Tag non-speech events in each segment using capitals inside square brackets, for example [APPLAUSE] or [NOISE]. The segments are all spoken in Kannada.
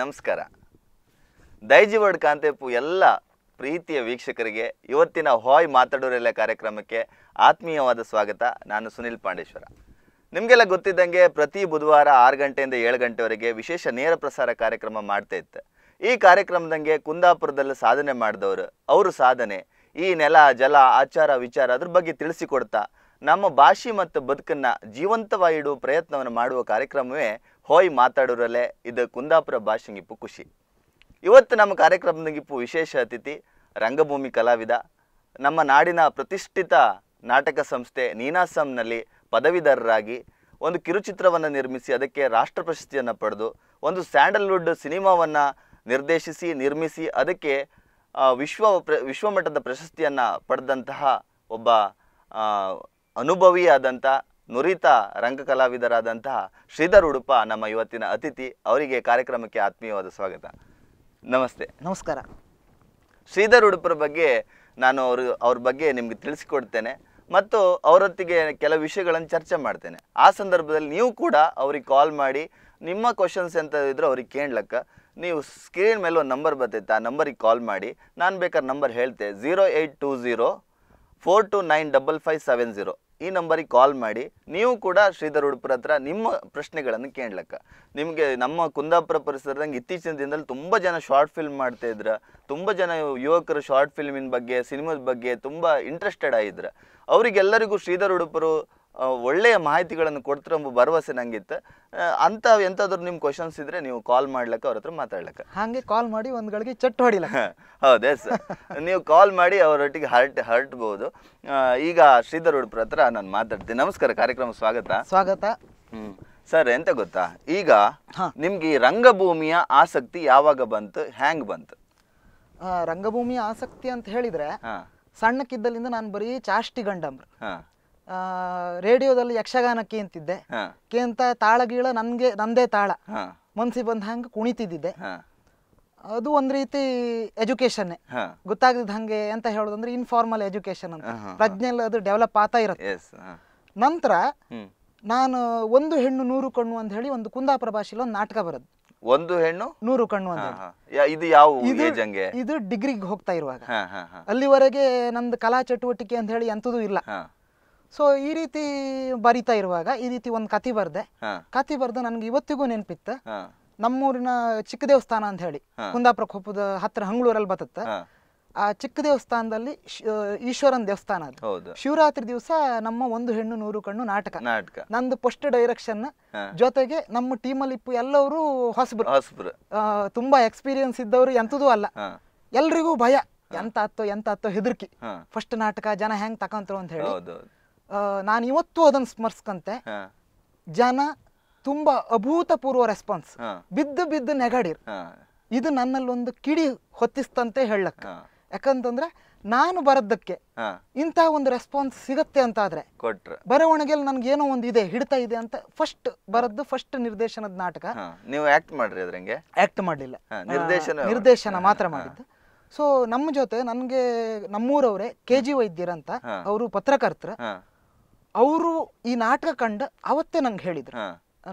ನಮಸ್ಕಾರ ನಮಸ್ಕಾರ ವರ್ಡ್ ಕಾಂತೇಪು ಎಲ್ಲ ಪ್ರೀತಿಯ ವೀಕ್ಷಕರಿಗೆ ಇವತ್ತಿನ ಹಾಯ್ ಮಾತಾಡೋರೆಲ್ಲ ಕಾರ್ಯಕ್ರಮಕ್ಕೆ ಆತ್ಮೀಯವಾದ ಸ್ವಾಗತ ನಾನು ಸುನಿಲ್ ಪಾಂಡೇಶ್ವರ ನಿಮಗೆಲ್ಲ ಗೊತ್ತಿದ್ದಂಗೆ ಪ್ರತಿ ಬುಧವಾರ ಆರು ಗಂಟೆಯಿಂದ ಏಳು ಗಂಟೆವರೆಗೆ ವಿಶೇಷ ನೇರ ಪ್ರಸಾರ ಕಾರ್ಯಕ್ರಮ ಮಾಡ್ತಾ ಇತ್ತು ಈ ಕಾರ್ಯಕ್ರಮದಂಗೆ ಕುಂದಾಪುರದಲ್ಲಿ ಸಾಧನೆ ಮಾಡಿದವರು ಅವರು ಸಾಧನೆ ಈ ನೆಲ ಜಲ ಆಚಾರ ವಿಚಾರ ಅದ್ರ ಬಗ್ಗೆ ತಿಳಿಸಿಕೊಡ್ತಾ ನಮ್ಮ ಭಾಷೆ ಮತ್ತು ಬದುಕನ್ನು ಜೀವಂತವಾಗಿಡುವ ಪ್ರಯತ್ನವನ್ನು ಮಾಡುವ ಕಾರ್ಯಕ್ರಮವೇ ಹೋಯ್ ಮಾತಾಡೋರಲ್ಲೇ ಇದು ಕುಂದಾಪುರ ಭಾಷೆಂಗಿಪ್ಪು ಖುಷಿ ಇವತ್ತು ನಮ್ಮ ಕಾರ್ಯಕ್ರಮದಂಗಿಪ್ಪು ವಿಶೇಷ ಅತಿಥಿ ರಂಗಭೂಮಿ ಕಲಾವಿದ ನಮ್ಮ ನಾಡಿನ ಪ್ರತಿಷ್ಠಿತ ನಾಟಕ ಸಂಸ್ಥೆ ನೀನಾಸಂನಲ್ಲಿ ಪದವೀಧರರಾಗಿ ಒಂದು ಕಿರುಚಿತ್ರವನ್ನು ನಿರ್ಮಿಸಿ ಅದಕ್ಕೆ ರಾಷ್ಟ್ರ ಪ್ರಶಸ್ತಿಯನ್ನು ಪಡೆದು ಒಂದು ಸ್ಯಾಂಡಲ್ವುಡ್ ಸಿನಿಮಾವನ್ನು ನಿರ್ದೇಶಿಸಿ ನಿರ್ಮಿಸಿ ಅದಕ್ಕೆ ವಿಶ್ವ ಪ್ರ ವಿಶ್ವಮಟ್ಟದ ಪ್ರಶಸ್ತಿಯನ್ನು ಪಡೆದಂತಹ ಒಬ್ಬ ಅನುಭವಿಯಾದಂಥ ನುರಿತ ರಂಗ ಕಲಾವಿದರಾದಂತಹ ಶ್ರೀಧರ್ ಉಡುಪ ನಮ್ಮ ಇವತ್ತಿನ ಅತಿಥಿ ಅವರಿಗೆ ಕಾರ್ಯಕ್ರಮಕ್ಕೆ ಆತ್ಮೀಯವಾದ ಸ್ವಾಗತ ನಮಸ್ತೆ ನಮಸ್ಕಾರ ಶ್ರೀಧರ್ ಉಡುಪರ ಬಗ್ಗೆ ನಾನು ಅವರು ಅವ್ರ ಬಗ್ಗೆ ನಿಮಗೆ ತಿಳಿಸಿಕೊಡ್ತೇನೆ ಮತ್ತು ಅವರೊತ್ತಿಗೆ ಕೆಲವು ವಿಷಯಗಳನ್ನು ಚರ್ಚೆ ಮಾಡ್ತೇನೆ ಆ ಸಂದರ್ಭದಲ್ಲಿ ನೀವು ಕೂಡ ಅವ್ರಿಗೆ ಕಾಲ್ ಮಾಡಿ ನಿಮ್ಮ ಕ್ವಶನ್ಸ್ ಎಂತ ಇದ್ರೆ ಅವ್ರಿಗೆ ಕೇಳಲಕ್ಕ ನೀವು ಸ್ಕ್ರೀನ್ ಮೇಲೆ ಒಂದು ನಂಬರ್ ಬರ್ತೈತೆ ಆ ನಂಬರಿಗೆ ಕಾಲ್ ಮಾಡಿ ನಾನು ಬೇಕಾದ್ರೆ ನಂಬರ್ ಹೇಳ್ತೆ zero eight two zero four two nine double five seven zero ಈ ನಂಬರಿಗೆ ಕಾಲ್ ಮಾಡಿ ನೀವು ಕೂಡ ಶ್ರೀಧರ್ ಉಡುಪುರ ಹತ್ರ ನಿಮ್ಮ ಪ್ರಶ್ನೆಗಳನ್ನು ಕೇಳಲಕ್ಕ ನಿಮಗೆ ನಮ್ಮ ಕುಂದಾಪುರ ಪರಿಸರದಂಗೆ ಇತ್ತೀಚಿನ ದಿನದಲ್ಲಿ ತುಂಬ ಜನ ಶಾರ್ಟ್ ಫಿಲ್ಮ್ ಮಾಡ್ತಾ ಇದ್ರ ತುಂಬ ಜನ ಯುವಕರು ಶಾರ್ಟ್ ಫಿಲ್ಮಿನ ಬಗ್ಗೆ ಸಿನಿಮಾದ ಬಗ್ಗೆ ತುಂಬ ಇಂಟ್ರೆಸ್ಟೆಡ್ ಆಗಿದ್ರ ಅವರಿಗೆಲ್ಲರಿಗೂ ಶ್ರೀಧರ್ ಉಡುಪರು ಒಳ್ಳೆಯ ಮಾಹಿತಿಗಳನ್ನು ಕೊಡ್ತಾರೆ ಎಂಬ ಭರವಸೆ ನಂಗಿತ್ತು ಅಂತ ಎಂತಾದ್ರೂ ನಿಮ್ಮ ಕ್ವಶನ್ಸ್ ಇದ್ರೆ ನೀವು ಕಾಲ್ ಮಾಡ್ಲಿಕ್ಕೆ ಅವ್ರ ಹತ್ರ ಮಾತಾಡ್ಲಕ್ಕ ಹಾಗೆ ಕಾಲ್ ಮಾಡಿ ಒಂದು ಗಳಿಗೆ ಚಟ್ ಹೊಡಿಲ್ಲ [LAUGHS] ಹೌದು ಎಸ್ ನೀವು ಕಾಲ್ ಮಾಡಿ ಅವರೊಟ್ಟಿಗೆ ಹರಟ್ ಹರ್ಟ್ಬಹುದು ಈಗ ಶ್ರೀಧರ್ ಉಡುಪ್ರ ಹತ್ರ ನಾನು ಮಾತಾಡ್ತೀನಿ ನಮಸ್ಕಾರ ಕಾರ್ಯಕ್ರಮ ಸ್ವಾಗತ ಸ್ವಾಗತ ಹ್ಮ್ ಸರ್ ಎಂತ ಗೊತ್ತಾ ಈಗ ನಿಮ್ಗೆ ಈ ರಂಗಭೂಮಿಯ ಆಸಕ್ತಿ ಯಾವಾಗ ಬಂತು ಹ್ಯಾಂಗ್ ಬಂತು ರಂಗಭೂಮಿಯ ಆಸಕ್ತಿ ಅಂತ ಹೇಳಿದ್ರೆ ಸಣ್ಣಕ್ಕಿದ್ದಲ್ಲಿಂದ ನಾನು ಬರೀ ಚಾಷ್ಟಿ ಹಾಂ ರೇಡಿಯೋದಲ್ಲಿ ಯಕ್ಷಗಾನಕ್ಕೆ ಅಂತಿದ್ದೆ ಕೇಂತ ತಾಳಗೀಳ ನನ್ಗೆ ನಂದೇ ತಾಳ ಮನ್ಸಿಗೆ ಬಂದ ಹಂಗೆ ಕುಣಿತಿದ್ದೆ ಅದು ಒಂದ್ ರೀತಿ ಎಜುಕೇಶನ್ ಗೊತ್ತಾಗದ ಹಂಗೆ ಅಂತ ಹೇಳುದಂದ್ರೆ ಇನ್ಫಾರ್ಮಲ್ ಎಜುಕೇಶನ್ ಅಂತ ಪ್ರಜ್ಞೆ ಅದು ಡೆವಲಪ್ ಆತಾ ಇರುತ್ತೆ ನಂತರ ನಾನು ಒಂದು ಹೆಣ್ಣು ನೂರು ಕಣ್ಣು ಅಂತ ಹೇಳಿ ಒಂದು ಕುಂದಾಪುರ ಭಾಷೆಯಲ್ಲಿ ಒಂದು ನಾಟಕ ಬರೋದು ಒಂದು ಹೆಣ್ಣು ನೂರು ಕಣ್ಣು ಅಂತ ಇದು ಯಾವ ಇದು ಡಿಗ್ರಿಗೆ ಹೋಗ್ತಾ ಇರುವಾಗ ಅಲ್ಲಿವರೆಗೆ ನಂದು ಕಲಾ ಚಟುವಟಿಕೆ ಅಂತ ಹೇಳಿ ಎಂತದೂ ಇಲ್ಲ ಸೊ ಈ ರೀತಿ ಬರಿತಾ ಇರುವಾಗ ಈ ರೀತಿ ಒಂದು ಕತಿ ಬರ್ದೆ ಕತಿ ಬರ್ದು ನನ್ಗೆ ಇವತ್ತಿಗೂ ನೆನಪಿತ್ತ ನಮ್ಮೂರಿನ ಚಿಕ್ಕ ದೇವಸ್ಥಾನ ಅಂತ ಹೇಳಿ ಕುಂದಾಪುರ ಕೊಪ್ಪದ ಹತ್ರ ಹಂಗಳೂರಲ್ಲಿ ಬತ್ತ ಆ ಚಿಕ್ಕ ದೇವಸ್ಥಾನದಲ್ಲಿ ಈಶ್ವರನ್ ದೇವಸ್ಥಾನ ಅದು ಶಿವರಾತ್ರಿ ದಿವಸ ನಮ್ಮ ಒಂದು ಹೆಣ್ಣು ನೂರು ಕಣ್ಣು ನಾಟಕ ನಂದು ಫಸ್ಟ್ ಡೈರೆಕ್ಷನ್ ಜೊತೆಗೆ ನಮ್ಮ ಟೀಮಲ್ಲಿ ಇಪ್ಪು ಎಲ್ಲರೂ ಹೊಸಬ್ರು ತುಂಬಾ ಎಕ್ಸ್ಪೀರಿಯನ್ಸ್ ಇದ್ದವರು ಎಂತದೂ ಅಲ್ಲ ಎಲ್ರಿಗೂ ಭಯ ಎಂತ ಹತ್ತೋ ಎಂತ ಹತ್ತೋ ಹೆದರ್ಕಿ ಫಸ್ಟ್ ನಾಟಕ ಜನ ಹೆಂಗ್ ತಕೊಂತಾರೋ ಅಂತ ಹೇಳಿ ನಾನು ಇವತ್ತು ಅದನ್ನು ಸ್ಮರಿಸ್ಕಂತೆ ಜನ ತುಂಬಾ ಅಭೂತಪೂರ್ವ ರೆಸ್ಪಾನ್ಸ್ ಬಿದ್ದು ಬಿದ್ದು ನೆಗಡಿರ್ ಇದು ನನ್ನಲ್ಲೊಂದು ಕಿಡಿ ಹೊತ್ತಿಸ್ತಂತೆ ಹೇಳಕ್ಕ ಯಾಕಂತಂದ್ರೆ ನಾನು ಬರದಕ್ಕೆ ಇಂತಹ ಒಂದು ರೆಸ್ಪಾನ್ಸ್ ಸಿಗತ್ತೆ ಅಂತ ಆದ್ರೆ ಬರವಣಿಗೆಯಲ್ಲಿ ನನ್ಗೆ ಏನೋ ಒಂದು ಇದೆ ಹಿಡಿತಾ ಇದೆ ಅಂತ ಫಸ್ಟ್ ಬರದ್ದು ಫಸ್ಟ್ ನಿರ್ದೇಶನದ ನಾಟಕ ನೀವು ಆಕ್ಟ್ ಮಾಡ್ರಿ ಅದ್ರಂಗೆ ಆಕ್ಟ್ ಮಾಡಲಿಲ್ಲ ನಿರ್ದೇಶನ ನಿರ್ದೇಶನ ಮಾತ್ರ ಮಾಡಿದ್ದು ಸೊ ನಮ್ಮ ಜೊತೆ ನನ್ಗೆ ನಮ್ಮೂರವ್ರೆ ಕೆ ಜಿ ವೈದ್ಯರಂತ ಅವರು ಪತ್ರಕರ್ತರ ಅವರು ಈ ನಾಟಕ ಕಂಡು ಅವತ್ತೇ ನಂಗೆ ಹೇಳಿದ್ರು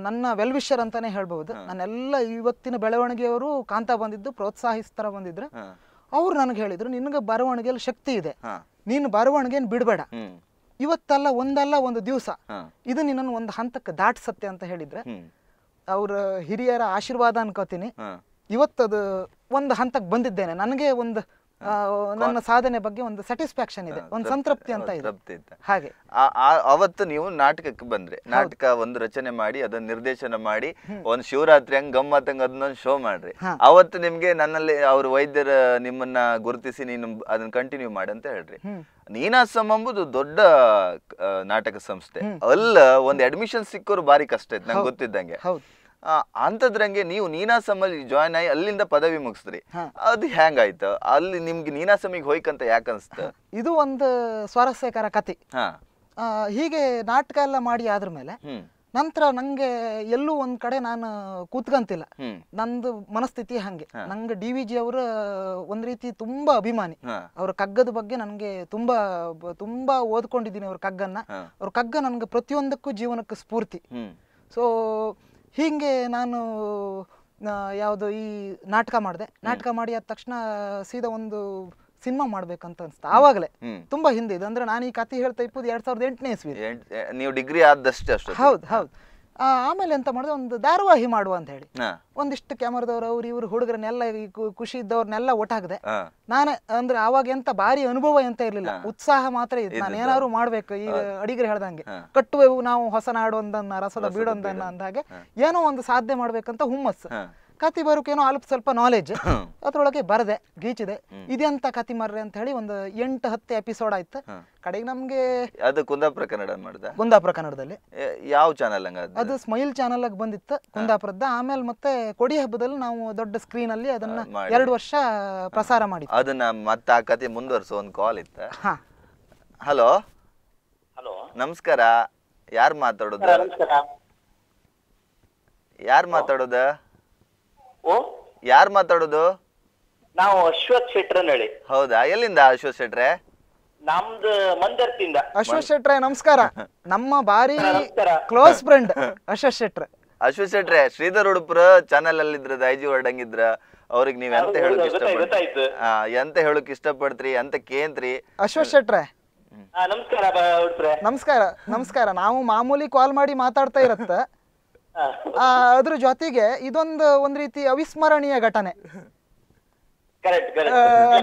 ನನ್ನ ವೆಲ್ ವಿಷರ್ ಅಂತಾನೆ ಹೇಳ್ಬಹುದು ನನ್ನೆಲ್ಲ ಇವತ್ತಿನ ಬೆಳವಣಿಗೆಯವರು ಕಾಂತಾ ಬಂದಿದ್ದು ಪ್ರೋತ್ಸಾಹಿಸ್ತಾರ ಬಂದಿದ್ರು ಅವ್ರು ನನಗೆ ಹೇಳಿದ್ರು ನಿನಗೆ ಬರವಣಿಗೆಯಲ್ಲಿ ಶಕ್ತಿ ಇದೆ ನೀನು ಬರವಣಿಗೆ ಬಿಡಬೇಡ ಇವತ್ತಲ್ಲ ಒಂದಲ್ಲ ಒಂದು ದಿವಸ ಇದು ನಿನ್ನನ್ನು ಒಂದು ಹಂತಕ್ಕೆ ದಾಟ್ಸತ್ತೆ ಅಂತ ಹೇಳಿದ್ರೆ ಅವ್ರ ಹಿರಿಯರ ಆಶೀರ್ವಾದ ಅನ್ಕೋತೀನಿ ಇವತ್ತದು ಒಂದು ಹಂತಕ್ಕೆ ಬಂದಿದ್ದೇನೆ ನನಗೆ ಒಂದು ನನ್ನ ಸಾಧನೆ ಬಗ್ಗೆ ಒಂದು ಸ್ಯಾಟಿಸ್ಫ್ಯಾಕ್ಷನ್ ಇದೆ ಒಂದು ಸಂತೃಪ್ತಿ ಅಂತ ಇದೆ ಹಾಗೆ ಅವತ್ತು ನೀವು ನಾಟಕಕ್ಕೆ ಬಂದ್ರೆ ನಾಟಕ ಒಂದು ರಚನೆ ಮಾಡಿ ಅದನ್ನ ನಿರ್ದೇಶನ ಮಾಡಿ ಒಂದು ಶಿವರಾತ್ರಿ ಹಂಗ್ ಹಂಗ ಅದನ್ನೊಂದು ಶೋ ಮಾಡ್ರಿ ಅವತ್ತು ನಿಮ್ಗೆ ನನ್ನಲ್ಲಿ ಅವ್ರ ವೈದ್ಯರ ನಿಮ್ಮನ್ನ ಗುರುತಿಸಿ ನೀನು ಅದನ್ನ ಕಂಟಿನ್ಯೂ ಮಾಡಿ ಅಂತ ಹೇಳ್ರಿ ನೀನಾಸಂ ಅಂಬುದು ದೊಡ್ಡ ನಾಟಕ ಸಂಸ್ಥೆ ಅಲ್ಲ ಒಂದ್ ಅಡ್ಮಿಷನ್ ಸಿಕ್ಕೋರು ಬಾರಿ ಕಷ್ಟ ಐತೆ ನಂಗೆ ಗೊತ್ತಿದ್ದಂಗೆ ಅಂತದ್ರಂಗೆ ನೀವು ನೀನಾಸಮಲ್ಲಿ ಜಾಯ್ನ್ ಆಗಿ ಅಲ್ಲಿಂದ ಪದವಿ ಮುಗಿಸ್ರಿ ಅದು ಆಯ್ತು ಅಲ್ಲಿ ನಿಮ್ಗೆ ನೀನಾಸಮಿಗೆ ಹೋಯ್ಕಂತ ಯಾಕ ಅನ್ಸ್ತ ಇದು ಒಂದು ಸ್ವಾರಸ್ಯಕರ ಕತೆ ಹೀಗೆ ನಾಟಕ ಎಲ್ಲ ಮಾಡಿ ಆದ್ರ ಮೇಲೆ ನಂತರ ನಂಗೆ ಎಲ್ಲೂ ಒಂದ್ ಕಡೆ ನಾನು ಕೂತ್ಕಂತಿಲ್ಲ ನಂದು ಮನಸ್ಥಿತಿ ಹಂಗೆ ನಂಗೆ ಡಿ ವಿ ಜಿ ಅವರು ಒಂದ್ ರೀತಿ ತುಂಬಾ ಅಭಿಮಾನಿ ಅವ್ರ ಕಗ್ಗದ ಬಗ್ಗೆ ನನ್ಗೆ ತುಂಬಾ ತುಂಬಾ ಓದ್ಕೊಂಡಿದ್ದೀನಿ ಅವ್ರ ಕಗ್ಗನ್ನ ಅವ್ರ ಕಗ್ಗ ನನ್ಗೆ ಪ್ರತಿಯೊಂದಕ್ಕೂ ಜೀವನಕ್ಕೆ ಸ್ಫೂರ್ತಿ ಸೊ ಹೀಗೆ ನಾನು ಯಾವುದು ಈ ನಾಟಕ ಮಾಡಿದೆ ನಾಟಕ ಮಾಡಿ ಆದ ತಕ್ಷಣ ಸೀದಾ ಒಂದು ಸಿನಿಮಾ ಮಾಡ್ಬೇಕಂತ ಅನ್ಸ್ತ ಆವಾಗಲೇ ತುಂಬಾ ಹಿಂದೆ ಇದೆ ಅಂದ್ರೆ ನಾನು ಈ ಕತೆ ಹೇಳ್ತಾ ಇಪ್ಪದು ಎರಡ್ ಸಾವಿರದ ಎಂಟನೇ ಇಸ್ವಿ ನೀವು ಡಿಗ್ರಿ ಆದಷ್ಟೇ ಹೌದು ಹೌದು ಆಮೇಲೆ ಎಂತ ಮಾಡುದು ಒಂದು ಧಾರಾವಾಹಿ ಮಾಡುವ ಅಂತ ಹೇಳಿ ಒಂದಿಷ್ಟು ಕ್ಯಾಮರಾದವ್ರು ಅವ್ರು ಇವ್ರ ಹುಡುಗರನ್ನೆಲ್ಲ ಈ ಖುಷಿ ಇದ್ದವ್ರನ್ನೆಲ್ಲ ಒಟ್ಟಾಗದೆ ನಾನೇ ಅಂದ್ರೆ ಅವಾಗ ಎಂತ ಭಾರಿ ಅನುಭವ ಎಂತ ಇರ್ಲಿಲ್ಲ ಉತ್ಸಾಹ ಮಾತ್ರ ಇದೆ ನಾನು ಏನಾದ್ರು ಮಾಡ್ಬೇಕು ಈಗ ಅಡಿಗರು ಹೇಳ್ದಂಗೆ ಕಟ್ಟುವೆವು ನಾವು ಹೊಸ ನಾಡು ಒಂದನ್ನ ರಸದ ಬೀಡೊಂದನ್ನ ಅಂದಾಗೆ ಏನೋ ಒಂದು ಸಾಧ್ಯ ಮಾಡ್ಬೇಕಂತ ಹುಮ್ಮಸ್ಸು ಕತಿ ಬರೋಕೇನೋ ಅಲ್ಪ ಸ್ವಲ್ಪ ನಾಲೆಜ್ ಅದ್ರೊಳಗೆ ಬರದೆ ಗೀಚಿದೆ ಇದೆಂತ ಕತಿ ಮರ್ರೆ ಅಂತ ಹೇಳಿ ಒಂದು ಎಂಟು ಹತ್ತು ಎಪಿಸೋಡ್ ಆಯ್ತು ಕಡೆಗೆ ನಮ್ಗೆ ಅದು ಕುಂದಾಪುರ ಕನ್ನಡ ಮಾಡಿದ ಕುಂದಾಪುರ ಕನ್ನಡದಲ್ಲಿ ಯಾವ ಚಾನಲ್ ಅದು ಸ್ಮೈಲ್ ಚಾನಲ್ ಆಗಿ ಬಂದಿತ್ತು ಕುಂದಾಪುರದ ಆಮೇಲೆ ಮತ್ತೆ ಕೊಡಿ ಹಬ್ಬದಲ್ಲಿ ನಾವು ದೊಡ್ಡ ಸ್ಕ್ರೀನ್ ಅಲ್ಲಿ ಅದನ್ನ ಎರಡು ವರ್ಷ ಪ್ರಸಾರ ಮಾಡಿ ಅದನ್ನ ಮತ್ತೆ ಆ ಕತೆ ಮುಂದುವರಿಸೋ ಒಂದು ಕಾಲ್ ಇತ್ತ ಹಲೋ ಹಲೋ ನಮಸ್ಕಾರ ಯಾರು ಮಾತಾಡೋದು ಯಾರು ಮಾತಾಡೋದು ಓ ಯಾರು ಮಾತಾಡೋದು ನಾವು ಅಶ್ವತ್ ಹೇಳಿ ಹೌದಾ ಎಲ್ಲಿಂದ ಅಶ್ವಥ್ ಶೆಟ್ರೆ ನಮ್ದು ಮಂದರ್ತಿಂದ ಅಶ್ವಥ್ ಶೆಟ್ರೆ ನಮಸ್ಕಾರ ನಮ್ಮ ಬಾರಿ ಕ್ಲೋಸ್ ಫ್ರೆಂಡ್ ಅಶ್ವತ್ ಶೆಟ್ರೆ ಅಶ್ವತ್ ಶೆಟ್ರೆ ಶ್ರೀಧರ್ ಉಡುಪುರ ಚಾನೆಲ್ ಅಲ್ಲಿ ಇದ್ರ ದೈಜಿ ಹೊರಡಂಗಿದ್ರ ಅವ್ರಿಗೆ ನೀವ್ ಎಂತ ಹೇಳಕ್ ಎಂತ ಹೇಳಕ್ ಅಂತ ಕೇಂತ್ರಿ ಅಶ್ವಥ್ ಶೆಟ್ರೆ ನಮಸ್ಕಾರ ನಮಸ್ಕಾರ ನಮಸ್ಕಾರ ನಾವು ಮಾಮೂಲಿ ಕಾಲ್ ಮಾಡಿ ಮಾತಾಡ್ತಾ ಇರತ್ತ ಅದ್ರ ಜೊತೆಗೆ ಇದೊಂದು ಒಂದ್ ರೀತಿ ಅವಿಸ್ಮರಣೀಯ ಘಟನೆ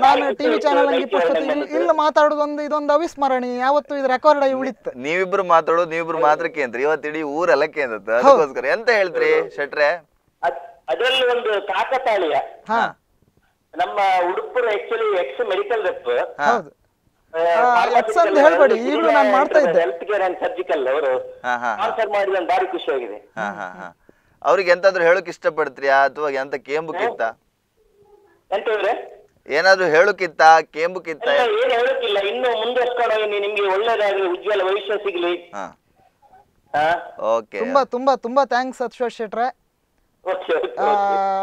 ನಾನು ಟಿವಿ ಚಾನಲ್ ಇಲ್ಲಿ ಮಾತಾಡೋದೊಂದು ಇದೊಂದು ಅವಿಸ್ಮರಣೀಯ ಯಾವತ್ತು ಇದು ರೆಕಾರ್ಡ್ ಆಗಿ ಉಳಿತು ನೀವಿಬ್ರು ಮಾತಾಡೋದು ನೀವಿಬ್ರು ಮಾತ್ರ ಕೇಂದ್ರ ಇವತ್ತು ಇಡೀ ಊರೆಲ್ಲ ಕೇಂದ್ರ ಅದಕ್ಕೋಸ್ಕರ ಎಂತ ಹೇಳ್ತೀರಿ ಶೆಟ್ರೆ ಅದರಲ್ಲಿ ಒಂದು ಕಾಕತಾಳೀಯ ನಮ್ಮ ಉಡುಪುರ ಆಕ್ಚುಲಿ ಎಕ್ಸ್ ಮೆಡಿಕಲ್ ರೆಪ್ ಅಂತ ಹೇಳ್ಬೇಡಿ ಈಗಲೂ ನಾನು ಮಾಡ್ತಾ ಇದ್ದೆ ಹೆಲ್ತ್ ಕೇರ್ ಅಂಡ್ ಸರ್ಜಿಕಲ್ ಅವರು ಸ್ಪಾನ್ಸರ್ ಮಾಡಿದ ಭಾರಿ ಖುಷಿ ಆಗಿದೆ ಅವ್ರಿಗೆ ಎಂತಾದ್ರೂ ಹೇಳಕ್ ಇಷ್ಟಪಡ್ತೀರಾ ಅಥವಾ ಎಂತ ಕೇಂಬುಕಿತ್ತ ಎಂತಂದ್ರೆ ಏನಾದ್ರೂ ಹೇಳುಕ್ಕಿತ್ತ ಕೇಂಬುಕಿತ್ತ ಏನು ಹೇಳುಕ್ಕಿಲ್ಲ ಇನ್ನು ಮುಂದೆಸ್ಕೊಂಡೋಗಿ ನಿಮ್ಗೆ ಒಳ್ಳೇದಾಗ್ಲಿ ಉಜ್ವಲ ಭವಿಷ್ಯ ಸಿಗ್ಲಿ ಓಕೆ ತುಂಬಾ ತುಂಬಾ ತುಂಬಾ ಥ್ಯಾಂಕ್ಸ್ ಅಶ್ವಥ್ ಶೆಟ್ರೆ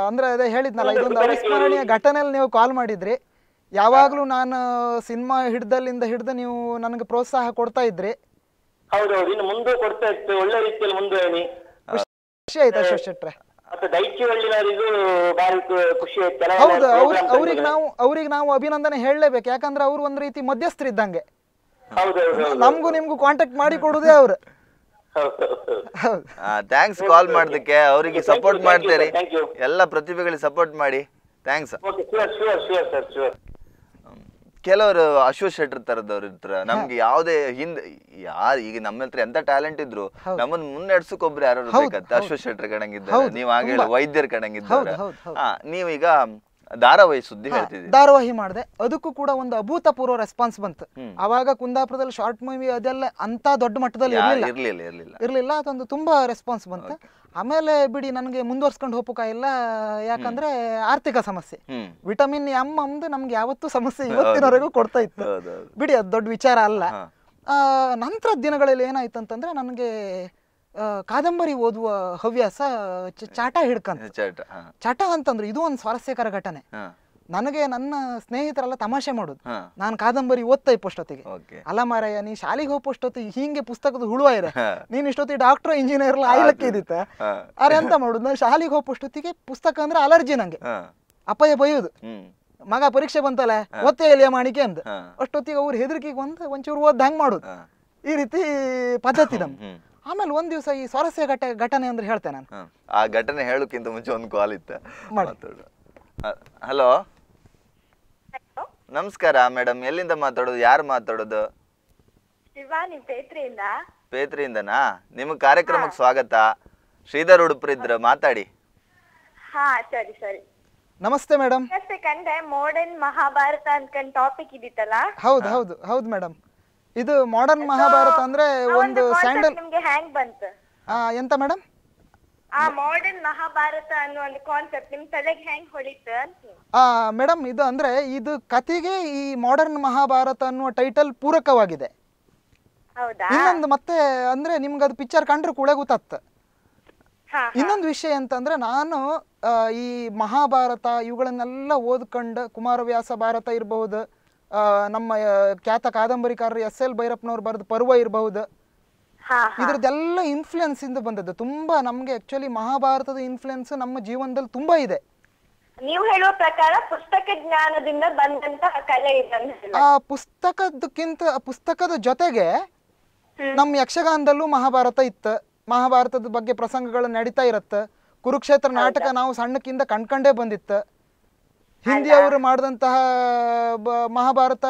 ಅಂದ್ರೆ ಅದೇ ಹೇಳಿದ್ನಲ್ಲ ಇದೊಂದು ಅವಿಸ್ಮರಣೀಯ ಘಟನೆಯಲ್ಲಿ ನೀವು ಕಾಲ್ ಮಾಡಿದ್ರಿ ಯಾವಾಗಲೂ ನಾನು ಸಿನಿಮಾ ಹಿಡ್ದಲ್ಲಿಂದ ಹಿಡ್ದು ನೀವು ನನಗೆ ಪ್ರೋತ್ಸಾಹ ಕೊಡ್ತಾ ಇದ್ರಿ ಹೌದೌದು ಮುಂದೆ ಕೊಡ್ತಾ ಇತ್ತು ಒಳ್ಳೆ ರೀತಿಯಲ್ಲಿ ಖುಷಿ ಆಯ್ತು ಅಶೋಕ್ ಶೆಟ್ರೆ ಹೌದು ಅವ್ರಿಗೆ ನಾವು ಅವ್ರಿಗೆ ನಾವು ಅಭಿನಂದನೆ ಹೇಳಲೇಬೇಕು ಯಾಕಂದ್ರೆ ಅವ್ರು ಒಂದ್ ರೀತಿ ಇದ್ದಂಗೆ ನಮಗೂ ನಿಮ್ಗೂ ಕಾಂಟ್ಯಾಕ್ಟ್ ಮಾಡಿ ಕೊಡುದೇ ಅವ್ರು ಥ್ಯಾಂಕ್ಸ್ ಕಾಲ್ ಮಾಡೋದಕ್ಕೆ ಅವರಿಗೆ ಸಪೋರ್ಟ್ ಮಾಡ್ತೀರಿ ಎಲ್ಲ ಪ್ರತಿಭೆಗಳಿಗೆ ಸಪೋರ್ಟ್ ಮಾಡಿ ಥ್ಯಾಂಕ್ಸ್ ಕೆಲವರು ಅಶೋಕ್ ಶೆಟ್ಟರ್ ತರದವ್ರು ಇರ್ತಾರ ನಮ್ಗೆ ಯಾವ್ದೇ ಹಿಂದ್ ಯಾರು ಈಗ ನಮ್ಮ ಹತ್ರ ಎಂತ ಟ್ಯಾಲೆಂಟ್ ಇದ್ರು ನಮ್ಮನ್ ಮುನ್ನಡೆಸಕ್ ಒಬ್ರು ಯಾರು ಬೇಕಂತ ಅಶೋಕ್ ಶೆಟ್ಟರ್ ಕಣಂಗಿದ್ದಾರೆ ನೀವ್ ಆಗ ವೈದ್ಯರ್ ಕಡಂಗಿದ್ದ ನೀವೀಗ ಧಾರಾವಾಹಿ ಸುದ್ದಿ ಧಾರಾವಾಹಿ ಮಾಡಿದೆ ಅದಕ್ಕೂ ಕೂಡ ಒಂದು ಅಭೂತಪೂರ್ವ ರೆಸ್ಪಾನ್ಸ್ ಬಂತು ಅವಾಗ ಕುಂದಾಪುರದಲ್ಲಿ ಶಾರ್ಟ್ ಮೂವಿ ಅದೆಲ್ಲ ಅಂತ ದೊಡ್ಡ ಮಟ್ಟದಲ್ಲಿ ಇರಲಿಲ್ಲ ಇರಲಿಲ್ಲ ಅದೊಂದು ತುಂಬಾ ರೆಸ್ಪಾನ್ಸ್ ಬಂತು ಆಮೇಲೆ ಬಿಡಿ ನನಗೆ ಮುಂದುವರ್ಸ್ಕೊಂಡು ಹೋಪುಕ ಇಲ್ಲ ಯಾಕಂದ್ರೆ ಆರ್ಥಿಕ ಸಮಸ್ಯೆ ವಿಟಮಿನ್ ಎಂ ಅಂದು ನಮ್ಗೆ ಯಾವತ್ತೂ ಸಮಸ್ಯೆ ಇವತ್ತಿನವರೆಗೂ ಕೊಡ್ತಾ ಇತ್ತು ಬಿಡಿ ಅದು ದೊಡ್ಡ ವಿಚಾರ ಅಲ್ಲ ನಂತರ ದಿನಗಳಲ್ಲಿ ಏನಾಯ್ತು ಅಂತಂದ್ರೆ ನನಗೆ ಕಾದಂಬರಿ ಓದುವ ಹವ್ಯಾಸ ಚಾಟ ಹಿಡ್ಕಂತ ಚಾಟ ಅಂತಂದ್ರೆ ಇದು ಒಂದು ಸ್ವಾರಸ್ಯಕರ ಘಟನೆ ನನಗೆ ನನ್ನ ಸ್ನೇಹಿತರೆಲ್ಲ ತಮಾಷೆ ಮಾಡುದು ನಾನು ಕಾದಂಬರಿ ಓದ್ತಾ ಇಪ್ಪಷ್ಟೊತ್ತಿಗೆ ಅಲಮಾರಯ್ಯ ನೀ ಶಾಲೆಗೆ ಹೋಗ್ಪಷ್ಟೊತ್ತಿಗೆ ಹಿಂಗೆ ಪುಸ್ತಕದ ಹುಳುವ ಇರ ನೀನ್ ಇಷ್ಟೊತ್ತಿ ಡಾಕ್ಟರ್ ಇಂಜಿನಿಯರ್ ಆಯ್ಲಕ್ಕೆ ಇದಿತ್ತ ಅರೆ ಎಂತ ಮಾಡೋದು ನಾನು ಶಾಲೆಗೆ ಹೋಗ್ಪಷ್ಟೊತ್ತಿಗೆ ಪುಸ್ತಕ ಅಂದ್ರೆ ಅಲರ್ಜಿ ನಂಗೆ ಅಪ್ಪಯ್ಯ ಬೈಯೋದು ಮಗ ಪರೀಕ್ಷೆ ಬಂತಲ್ಲ ಓದ್ತೇ ಇಲ್ಲ ಮಾಡಿಕೆ ಅಂದ ಅಷ್ಟೊತ್ತಿಗೆ ಅವ್ರ ಹೆದರಿಕೆಗೆ ಒಂದು ಒಂಚೂರು ಓದ್ ಹಂಗ್ ಮಾಡುದು ಈ ರೀತಿ ಪದ್ಧತಿ ನಮ್ ಆಮೇಲೆ ಒಂದ್ ದಿವಸ ಈ ಸ್ವಾರಸ್ಯ ಘಟ ಘಟನೆ ಅಂದ್ರೆ ಹೇಳ್ತೇನೆ ನಾನು ಆ ಘಟನೆ ಹೇಳಕ್ಕಿಂತ ಮುಂಚೆ ಒಂದು ಕಾಲ್ ಇತ್ತ ಹಲೋ ನಮಸ್ಕಾರ ಮೇಡಮ್ ಎಲ್ಲಿಂದ ಮಾತಾಡೋದು ಯಾರು ಮಾತಾಡೋದು ಶಿವಾನಿ ಪೇತ್ರಿಯಿಂದ ಪೇತ್ರಿಯಿಂದನಾ ನಿಮ್ಮ ಕಾರ್ಯಕ್ರಮಕ್ಕೆ ಸ್ವಾಗತ ಶ್ರೀಧರ್ ಉಡುಪ್ರಿದ್ರ ಮಾತಾಡಿ ಹಾ ಸರಿ ಸರಿ ನಮಸ್ತೆ ಮೇಡಮ್ ಕಂಡೆ ಮಾಡರ್ನ್ ಮಹಾಭಾರತ ಅಂತ ಟಾಪಿಕ್ ಇದಿತ್ತಲ್ಲ ಹೌದು ಹೌದು ಹೌದು ಮೇಡಮ್ ಇದು ಮಾಡರ್ನ್ ಮಹಾಭಾರತ ಅಂದ್ರೆ ಒಂದು ಸ್ಯಾಂಡಲ್ ನಿಮಗೆ ಹ್ಯಾಂಗ್ ಬಂತು ಎಂತ ಮೇಡಮ್ ಆ ಮಾಡರ್ನ್ ಮಹಾಭಾರತ ಅನ್ನೋ ಒಂದು ಕಾನ್ಸೆಪ್ಟ್ ನಿಮ್ ತಲೆಗೆ ಹೆಂಗ್ ಮೇಡಮ್ ಇದು ಅಂದ್ರೆ ಇದು ಕಥೆಗೆ ಈ ಮಾಡರ್ನ್ ಮಹಾಭಾರತ ಅನ್ನುವ ಟೈಟಲ್ ಪೂರಕವಾಗಿದೆ ಇನ್ನೊಂದು ಮತ್ತೆ ಅಂದ್ರೆ ನಿಮ್ಗೆ ಅದು ಪಿಕ್ಚರ್ ಕಂಡ್ರೆ ಕೂಡ ಗೊತ್ತಾಗ್ತ ಇನ್ನೊಂದು ವಿಷಯ ಅಂತಂದ್ರೆ ನಾನು ಈ ಮಹಾಭಾರತ ಇವುಗಳನ್ನೆಲ್ಲ ಓದ್ಕೊಂಡು ಕುಮಾರವ್ಯಾಸ ಭಾರತ ಇರಬಹುದು ನಮ್ಮ ಖ್ಯಾತ ಕಾದಂಬರಿಕಾರರು ಎಸ್ ಎಲ್ ಭೈರಪ್ಪನವ್ರು ಬರೆದ ಪರ್ವ ಇರಬಹುದು ಇದ್ರದ್ದೆಲ್ಲ ಇನ್ಫ್ಲುಯೆನ್ಸ್ ಇಂದ ಬಂದದ್ದು ತುಂಬಾ ನಮ್ಗೆ ಆಕ್ಚುಲಿ ಮಹಾಭಾರತದ ಇನ್ಫ್ಲುಯೆನ್ಸ್ ನಮ್ಮ ಜೀವನದಲ್ಲಿ ತುಂಬಾ ಇದೆ ನೀವು ಹೇಳುವ ಪ್ರಕಾರ ಪುಸ್ತಕ ಜ್ಞಾನದಿಂದ ಬಂದಂತಹ ಕಲೆ ಇದೆ ಆ ಪುಸ್ತಕದಕ್ಕಿಂತ ಪುಸ್ತಕದ ಜೊತೆಗೆ ನಮ್ಮ ಯಕ್ಷಗಾನದಲ್ಲೂ ಮಹಾಭಾರತ ಇತ್ತ ಮಹಾಭಾರತದ ಬಗ್ಗೆ ಪ್ರಸಂಗಗಳು ನಡೀತಾ ಇರತ್ತ ಕುರುಕ್ಷೇತ್ರ ನಾಟಕ ನಾವು ಸಣ್ಣಕ್ಕಿಂತ ಕಣ್ಕಂಡೇ ಬಂದಿತ್ತ ಹಿಂದಿಯವರು ಮಾಡಿದಂತಹ ಮಹಾಭಾರತ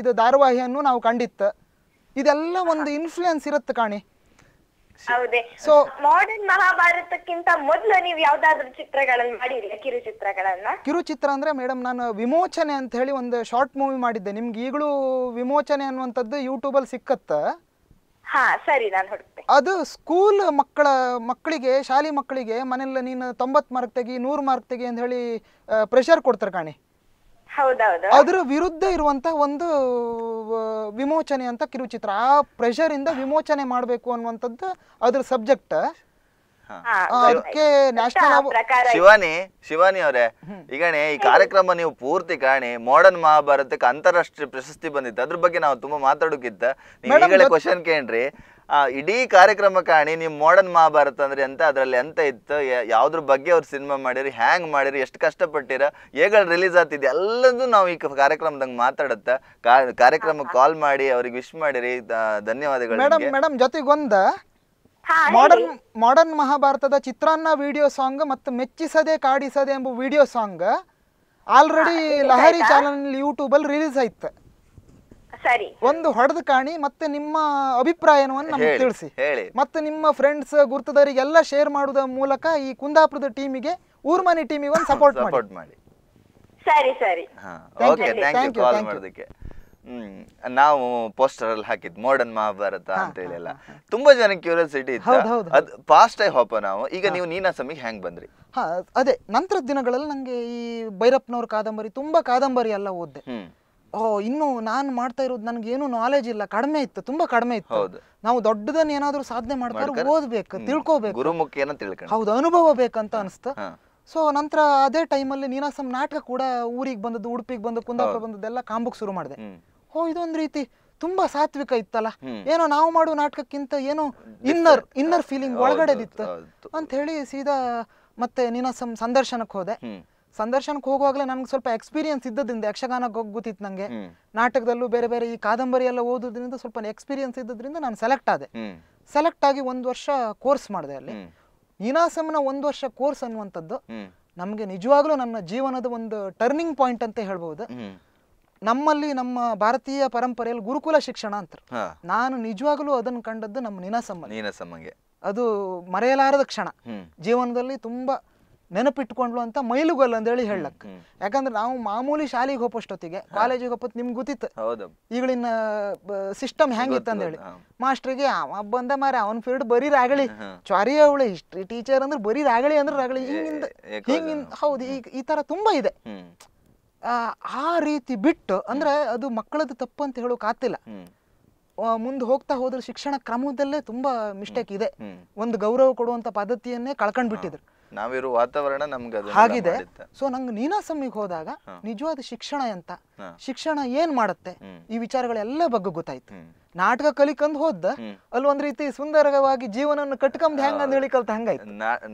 ಇದು ಧಾರಾವಾಹಿಯನ್ನು ನಾವು ಕಂಡಿತ್ತ ಇದೆಲ್ಲ ಒಂದು ಇನ್ಫ್ಲುಯೆನ್ಸ್ ಇರುತ್ತೆ ಕಾಣಿ ಸೊ ಮಾಡರ್ನ್ ಮಹಾಭಾರತಕ್ಕಿಂತ ಮೊದಲು ನೀವು ಯಾವ್ದಾದ್ರು ಚಿತ್ರಗಳನ್ನು ಕಿರುಚಿತ್ರಗಳನ್ನ ಕಿರುಚಿತ್ರ ಅಂದ್ರೆ ಮೇಡಮ್ ನಾನು ವಿಮೋಚನೆ ಅಂತ ಹೇಳಿ ಒಂದು ಶಾರ್ಟ್ ಮೂವಿ ಮಾಡಿದ್ದೆ ನಿಮ್ಗೆ ಈಗಲೂ ವಿಮೋಚನೆ ಅನ್ನುವಂಥದ್ದು ಯೂಟ್ಯೂಬ್ ಅಲ್ಲಿ ಸಿಕ್ಕತ್ತ ಹಾ ಸರಿ ನಾನು ಅದು ಸ್ಕೂಲ್ ಮಕ್ಕಳ ಮಕ್ಕಳಿಗೆ ಶಾಲೆ ಮಕ್ಕಳಿಗೆ ಮನೆಯಲ್ಲಿ ನೀನು ತೊಂಬತ್ತು ಮಾರ್ಕ್ ತೆಗಿ ನೂರು ಮಾರ್ಕ್ ತೆಗಿ ಅಂತ ಹೇಳಿ ಪ್ರೆಷರ್ ಕೊಡ್ತಾರೆ ಕಾಣಿ ಅದರ ವಿರುದ್ಧ ಇರುವಂತ ಒಂದು ವಿಮೋಚನೆ ಅಂತ ಕಿರುಚಿತ್ರ ಆ ಪ್ರೆಷರ್ ಇಂದ ವಿಮೋಚನೆ ಮಾಡಬೇಕು ಅನ್ನುವಂಥದ್ದು ಅದ್ರ ಸಬ್ಜೆಕ್ಟ್ ಅದಕ್ಕೆ ನ್ಯಾಷನಲ್ ಶಿವಾನಿ ಶಿವಾನಿ ಅವರೇ ಈಗಣೆ ಈ ಕಾರ್ಯಕ್ರಮ ನೀವು ಪೂರ್ತಿ ಕಾಣಿ ಮಾಡರ್ನ್ ಮಹಾಭಾರತಕ್ಕೆ ಅಂತಾರಾಷ್ಟ್ರೀಯ ಪ್ರಶಸ್ತಿ ಬಂದಿತ್ತು ಅದ್ರ ಬಗ್ಗೆ ನಾವು ತುಂಬಾ ಮಾತಾಡೋಕಿತ್ತ ನೀವು ಈಗಲೇ ಕ್ವಶನ್ ಕೇಳ್ರಿ ಆ ಇಡೀ ಕಾರ್ಯಕ್ರಮ ಕಾಣಿ ನೀವು ಮಾಡರ್ನ್ ಮಹಾಭಾರತ ಅಂದ್ರೆ ಎಂತ ಅದರಲ್ಲಿ ಎಂತ ಇತ್ತು ಯಾವ್ದ್ರ ಬಗ್ಗೆ ಅವ್ರು ಸಿನಿಮಾ ಮಾಡಿರಿ ಹ್ಯಾಂಗ್ ಮಾಡಿರಿ ಎಷ್ಟು ಕಷ್ಟಪಟ್ಟಿರ ಹೇಗಳ ರಿಲೀಸ್ ಆಗ್ತಿದೆ ಎಲ್ಲದೂ ನಾವು ಈ ಕಾರ್ಯಕ್ರಮದಂಗೆ ಮಾತಾಡುತ್ತ ಕಾರ್ಯಕ್ರಮಕ್ಕೆ ಕಾಲ್ ಮಾಡಿ ಅವ್ರಿಗೆ ವಿಶ್ ಮಾಡಿರಿ ಧನ್ಯವಾದಗಳು ಮೇಡಮ್ ಮೇಡಮ್ ಜೊತೆಗೊಂದ ಮಾಡರ್ನ್ ಮಾಡರ್ನ್ ಮಹಾಭಾರತದ ಚಿತ್ರಾನ್ನ ವಿಡಿಯೋ ಸಾಂಗ್ ಮತ್ತು ಮೆಚ್ಚಿಸದೆ ಕಾಡಿಸದೆ ಎಂಬ video song already Lahari channel ಯೂಟ್ಯೂಬಲ್ಲಿ ರಿಲೀಸ್ ಆಯ್ತು ಸರಿ ಒಂದು ಹೊಡೆದ ಕಾಣಿ ಮತ್ತೆ ನಿಮ್ಮ ಅಭಿಪ್ರಾಯವನ್ನು ನಮ್ಗೆ ತಿಳಿಸಿ ಹೇಳಿ ಮತ್ತೆ ನಿಮ್ಮ ಫ್ರೆಂಡ್ಸ್ ಗುರ್ತದವರಿಗೆಲ್ಲ ಶೇರ್ ಮಾಡುವ ಮೂಲಕ ಈ ಕುಂದಾಪುರದ ಟೀಮಿಗೆ ಊರ್ಮನಿ ಟೀಮಿಗೆ ಒಂದು ಸಪೋರ್ಟ್ ಸಪೋರ್ಟ್ ಮಾಡಿ ಸರಿ ಸರಿ ಓಕೆ ಥ್ಯಾಂಕ್ ಯು ಕಾಲ್ ಮಾಡೋದಕ್ಕೆ ಹ್ಮ್ ನಾವು ಪೋಸ್ಟರ್ ಅಲ್ಲಿ ಹಾಕಿದ್ ಮಾಡರ್ನ್ ಮಹಾಭಾರತ ಅಂತ ಹೇಳಿ ಎಲ್ಲ ತುಂಬಾ ಜನ ಕ್ಯೂರಿಯಾಸಿಟಿ ಇತ್ತು ಪಾಸ್ಟ್ ಐ ಹೋಪ ನಾವು ಈಗ ನೀವು ನೀನಾ ಸಮಿಗೆ ಹ್ಯಾಂಗ್ ಬಂದ್ರಿ ಹಾ ಅದೇ ನಂತರದ ದಿನಗಳಲ್ಲಿ ನಂಗೆ ಈ ಭೈರಪ್ಪನವ್ರ ಕಾದಂಬರಿ ತುಂಬಾ ಕಾದಂಬರಿ ಎಲ್ಲ ಓದ್ದೆ ಓ ಇನ್ನು ನಾನು ಮಾಡ್ತಾ ಇರೋದು ಏನು ನಾಲೆಜ್ ಇಲ್ಲ ಕಡಿಮೆ ಇತ್ತು ತುಂಬಾ ಕಡಿಮೆ ಇತ್ತು ನಾವು ದೊಡ್ಡದನ್ನ ಏನಾದ್ರೂ ಸಾಧನೆ ಮಾಡ್ತಾರೆ ಓದ್ಬೇಕು ತಿಳ್ಕೋಬೇಕು ಗುರುಮುಖ ಹೌದು ಅನುಭವ ಬೇಕಂತ ಅನ್ಸ್ತ ಸೊ ನಂತರ ಅದೇ ಟೈಮಲ್ಲಿ ನೀನಾಸಂ ನಾಟಕ ಕೂಡ ಊರಿಗೆ ಬಂದದ್ದು ಉಡುಪಿಗೆ ಬಂದು ಕುಂದಾಪುರ ಬಂದದ್ದೆಲ್ಲ ಕಾಂಬುಕ್ ಶುರು ಮಾಡಿದೆ ಓ ಇದೊಂದು ರೀತಿ ತುಂಬಾ ಸಾತ್ವಿಕ ಇತ್ತಲ್ಲ ಏನೋ ನಾವು ಮಾಡುವ ನಾಟಕಕ್ಕಿಂತ ಏನೋ ಇನ್ನರ್ ಇನ್ನರ್ ಫೀಲಿಂಗ್ ಒಳಗಡೆದಿತ್ತು ಅಂತ ಹೇಳಿ ಸೀದಾ ಮತ್ತೆ ನೀನಾಸಂ ಸಂದರ್ಶನಕ್ಕೆ ಹೋದೆ ಸಂದರ್ಶನಕ್ಕೆ ಹೋಗುವಾಗಲೇ ನನ್ಗೆ ಸ್ವಲ್ಪ ಎಕ್ಸ್ಪೀರಿಯನ್ಸ್ ಇದ್ದದ್ರಿಂದ ಯಕ್ಷಗಾನಕ್ಕೆ ಗೊತ್ತಿತ್ತು ನಂಗೆ ನಾಟಕದಲ್ಲೂ ಬೇರೆ ಬೇರೆ ಈ ಕಾದಂಬರಿ ಎಲ್ಲ ಓದೋದ್ರಿಂದ ಸ್ವಲ್ಪ ಎಕ್ಸ್ಪೀರಿಯನ್ಸ್ ಇದ್ದದ್ರಿಂದ ನಾನು ಸೆಲೆಕ್ಟ್ ಆದೆ ಸೆಲೆಕ್ಟ್ ಆಗಿ ಒಂದು ವರ್ಷ ಕೋರ್ಸ್ ಮಾಡಿದೆ ಅಲ್ಲಿ ನೀನಾಸಂನ ಒಂದು ವರ್ಷ ಕೋರ್ಸ್ ಅನ್ನುವಂಥದ್ದು ನಮಗೆ ನಿಜವಾಗ್ಲೂ ನನ್ನ ಜೀವನದ ಒಂದು ಟರ್ನಿಂಗ್ ಪಾಯಿಂಟ್ ಅಂತ ಹೇಳ್ಬೋದು ನಮ್ಮಲ್ಲಿ ನಮ್ಮ ಭಾರತೀಯ ಪರಂಪರೆಯಲ್ಲಿ ಗುರುಕುಲ ಶಿಕ್ಷಣ ಅಂತ ನಾನು ನಿಜವಾಗ್ಲೂ ಅದನ್ನು ಕಂಡದ್ದು ನಮ್ಮ ನೀನಾಸಮ್ಮ ನೀನಾಸಮ್ಮಗೆ ಅದು ಮರೆಯಲಾರದ ಕ್ಷಣ ಜೀವನದಲ್ಲಿ ತುಂಬಾ ನೆನಪಿಟ್ಕೊಂಡ್ಲು ಅಂತ ಮೈಲುಗಲ್ಲು ಹೇಳಿ ಹೇಳಕ್ ಯಾಕಂದ್ರೆ ನಾವು ಮಾಮೂಲಿ ಶಾಲೆಗೆ ಹೋಗೋಷ್ಟೊತ್ತಿಗೆ ಕಾಲೇಜಿಗೆ ಹೋಗೋತ್ ನಿಮ್ಗೆ ಗೊತ್ತಿತ್ತು ಈಗಳಿನ ಸಿಸ್ಟಮ್ ಹೆಂಗಿತ್ತು ಮಾಸ್ಟರ್ ಮಾಸ್ಟ್ರಿಗೆ ಅವ ಬಂದ ಮಾರ ಅವನ್ ಫೀಲ್ಡ್ ಬರೀ ರಾಗಳಿ ಚಾರಿ ಅವಳು ಹಿಸ್ಟ್ರಿ ಟೀಚರ್ ಅಂದ್ರೆ ಬರೀ ರಾಗಳಿ ಅಂದ್ರೆ ರಾಗಳಿ ಹಿಂಗಿಂದ ಹಿಂಗಿಂದ ಹೌದು ಈಗ ಈ ತರ ತುಂಬಾ ಇದೆ ಆ ರೀತಿ ಬಿಟ್ಟು ಅಂದ್ರೆ ಅದು ಮಕ್ಕಳದ್ದು ತಪ್ಪು ಅಂತ ಹೇಳೋಕ್ ಆತಿಲ್ಲ ಮುಂದೆ ಹೋಗ್ತಾ ಹೋದ್ರೆ ಶಿಕ್ಷಣ ಕ್ರಮದಲ್ಲೇ ತುಂಬಾ ಮಿಸ್ಟೇಕ್ ಇದೆ ಒಂದು ಗೌರವ ಕೊಡುವಂತ ಪದ್ಧತಿಯನ್ನೇ ಕಳ್ಕೊಂಡ್ ಬಿಟ್ಟಿದ್ರು ನಾವಿರೋ ವಾತಾವರಣ ನಮ್ಗೆ ಹಾಗಿದೆ ಸೊ ನಂಗೆ ನೀನಾಸಮ್ಮಿಗೆ ಹೋದಾಗ ನಿಜವಾದ ಶಿಕ್ಷಣ ಎಂತ ಶಿಕ್ಷಣ ಏನ್ ಮಾಡುತ್ತೆ ಈ ವಿಚಾರಗಳೆಲ್ಲ ಬಗ್ಗೆ ಗೊತ್ತಾಯ್ತು ನಾಟಕ ಕಲಿಕಂದ್ ಹೋದ ಅಲ್ಲಿ ಒಂದ್ ರೀತಿ ಸುಂದರವಾಗಿ ಜೀವನವನ್ನು ಕಟ್ಕೊಂಡ್ ಹೆಂಗ ಅಂತ ಹೇಳಿ ಕಲ್ತ ಹಂಗಾಯ್ತು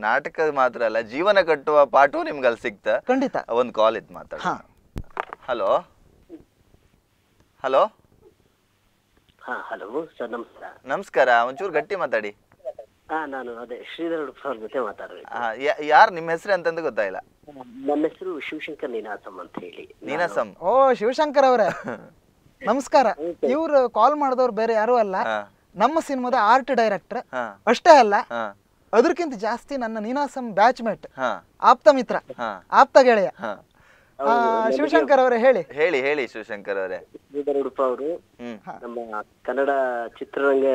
ನಾಟಕ ಮಾತ್ರ ಅಲ್ಲ ಜೀವನ ಕಟ್ಟುವ ಪಾಠ ನಿಮ್ಗೆ ಅಲ್ಲಿ ಸಿಕ್ತ ಖಂಡಿತ ಒಂದ್ ಕಾಲ್ ಇದ್ ಮಾತಾಡ ಹಲೋ ಹಲೋ ಹಲೋ ಸರ್ ನಮಸ್ಕಾರ ನಮಸ್ಕಾರ ಒಂಚೂರು ಗಟ್ಟಿ ಮಾತಾಡಿ ಹಾ ನಾನು ಅದೇ ಶ್ರೀಧರ್ ಜೊತೆ ಮಾತಾಡಬೇಕು ಯಾರು ನಿಮ್ಮ ಹೆಸರು ಅಂತಂದು ಗೊತ್ತಾಯಿಲ್ಲ ನನ್ನ ಹೆಸರು ಶಿವಶಂಕರ್ ನೀನಾಸಂ ಅಂತ ಹೇಳಿ ನೀನಾಸಂ ಓ ಶಿವಶಂಕರ್ ಅವರೇ [LAUGHS] ನಮಸ್ಕಾರ ಇವ್ರು ಕಾಲ್ ಮಾಡಿದವ್ರು ಬೇರೆ ಯಾರು ಅಲ್ಲ ನಮ್ಮ ಸಿನಿಮಾದ ಆರ್ಟ್ ಡೈರೆಕ್ಟರ್ ಅಷ್ಟೇ ಅಲ್ಲ ಅದಕ್ಕಿಂತ ಜಾಸ್ತಿ ನನ್ನ ನೀನಾಸಂ ಬ್ಯಾಚ್ ಮೇಟ್ ಆಪ್ತ ಮಿತ್ರ ಆಪ್ತ ಗೆಳೆಯ ಶಿವಶಂಕರ್ ಅವರೇ ಹೇಳಿ ಹೇಳಿ ಹೇಳಿ ಶಿವಶಂಕರ್ ಅವರೇ ಉಡುಪ ಅವರು ನಮ್ಮ ಕನ್ನಡ ಚಿತ್ರರಂಗ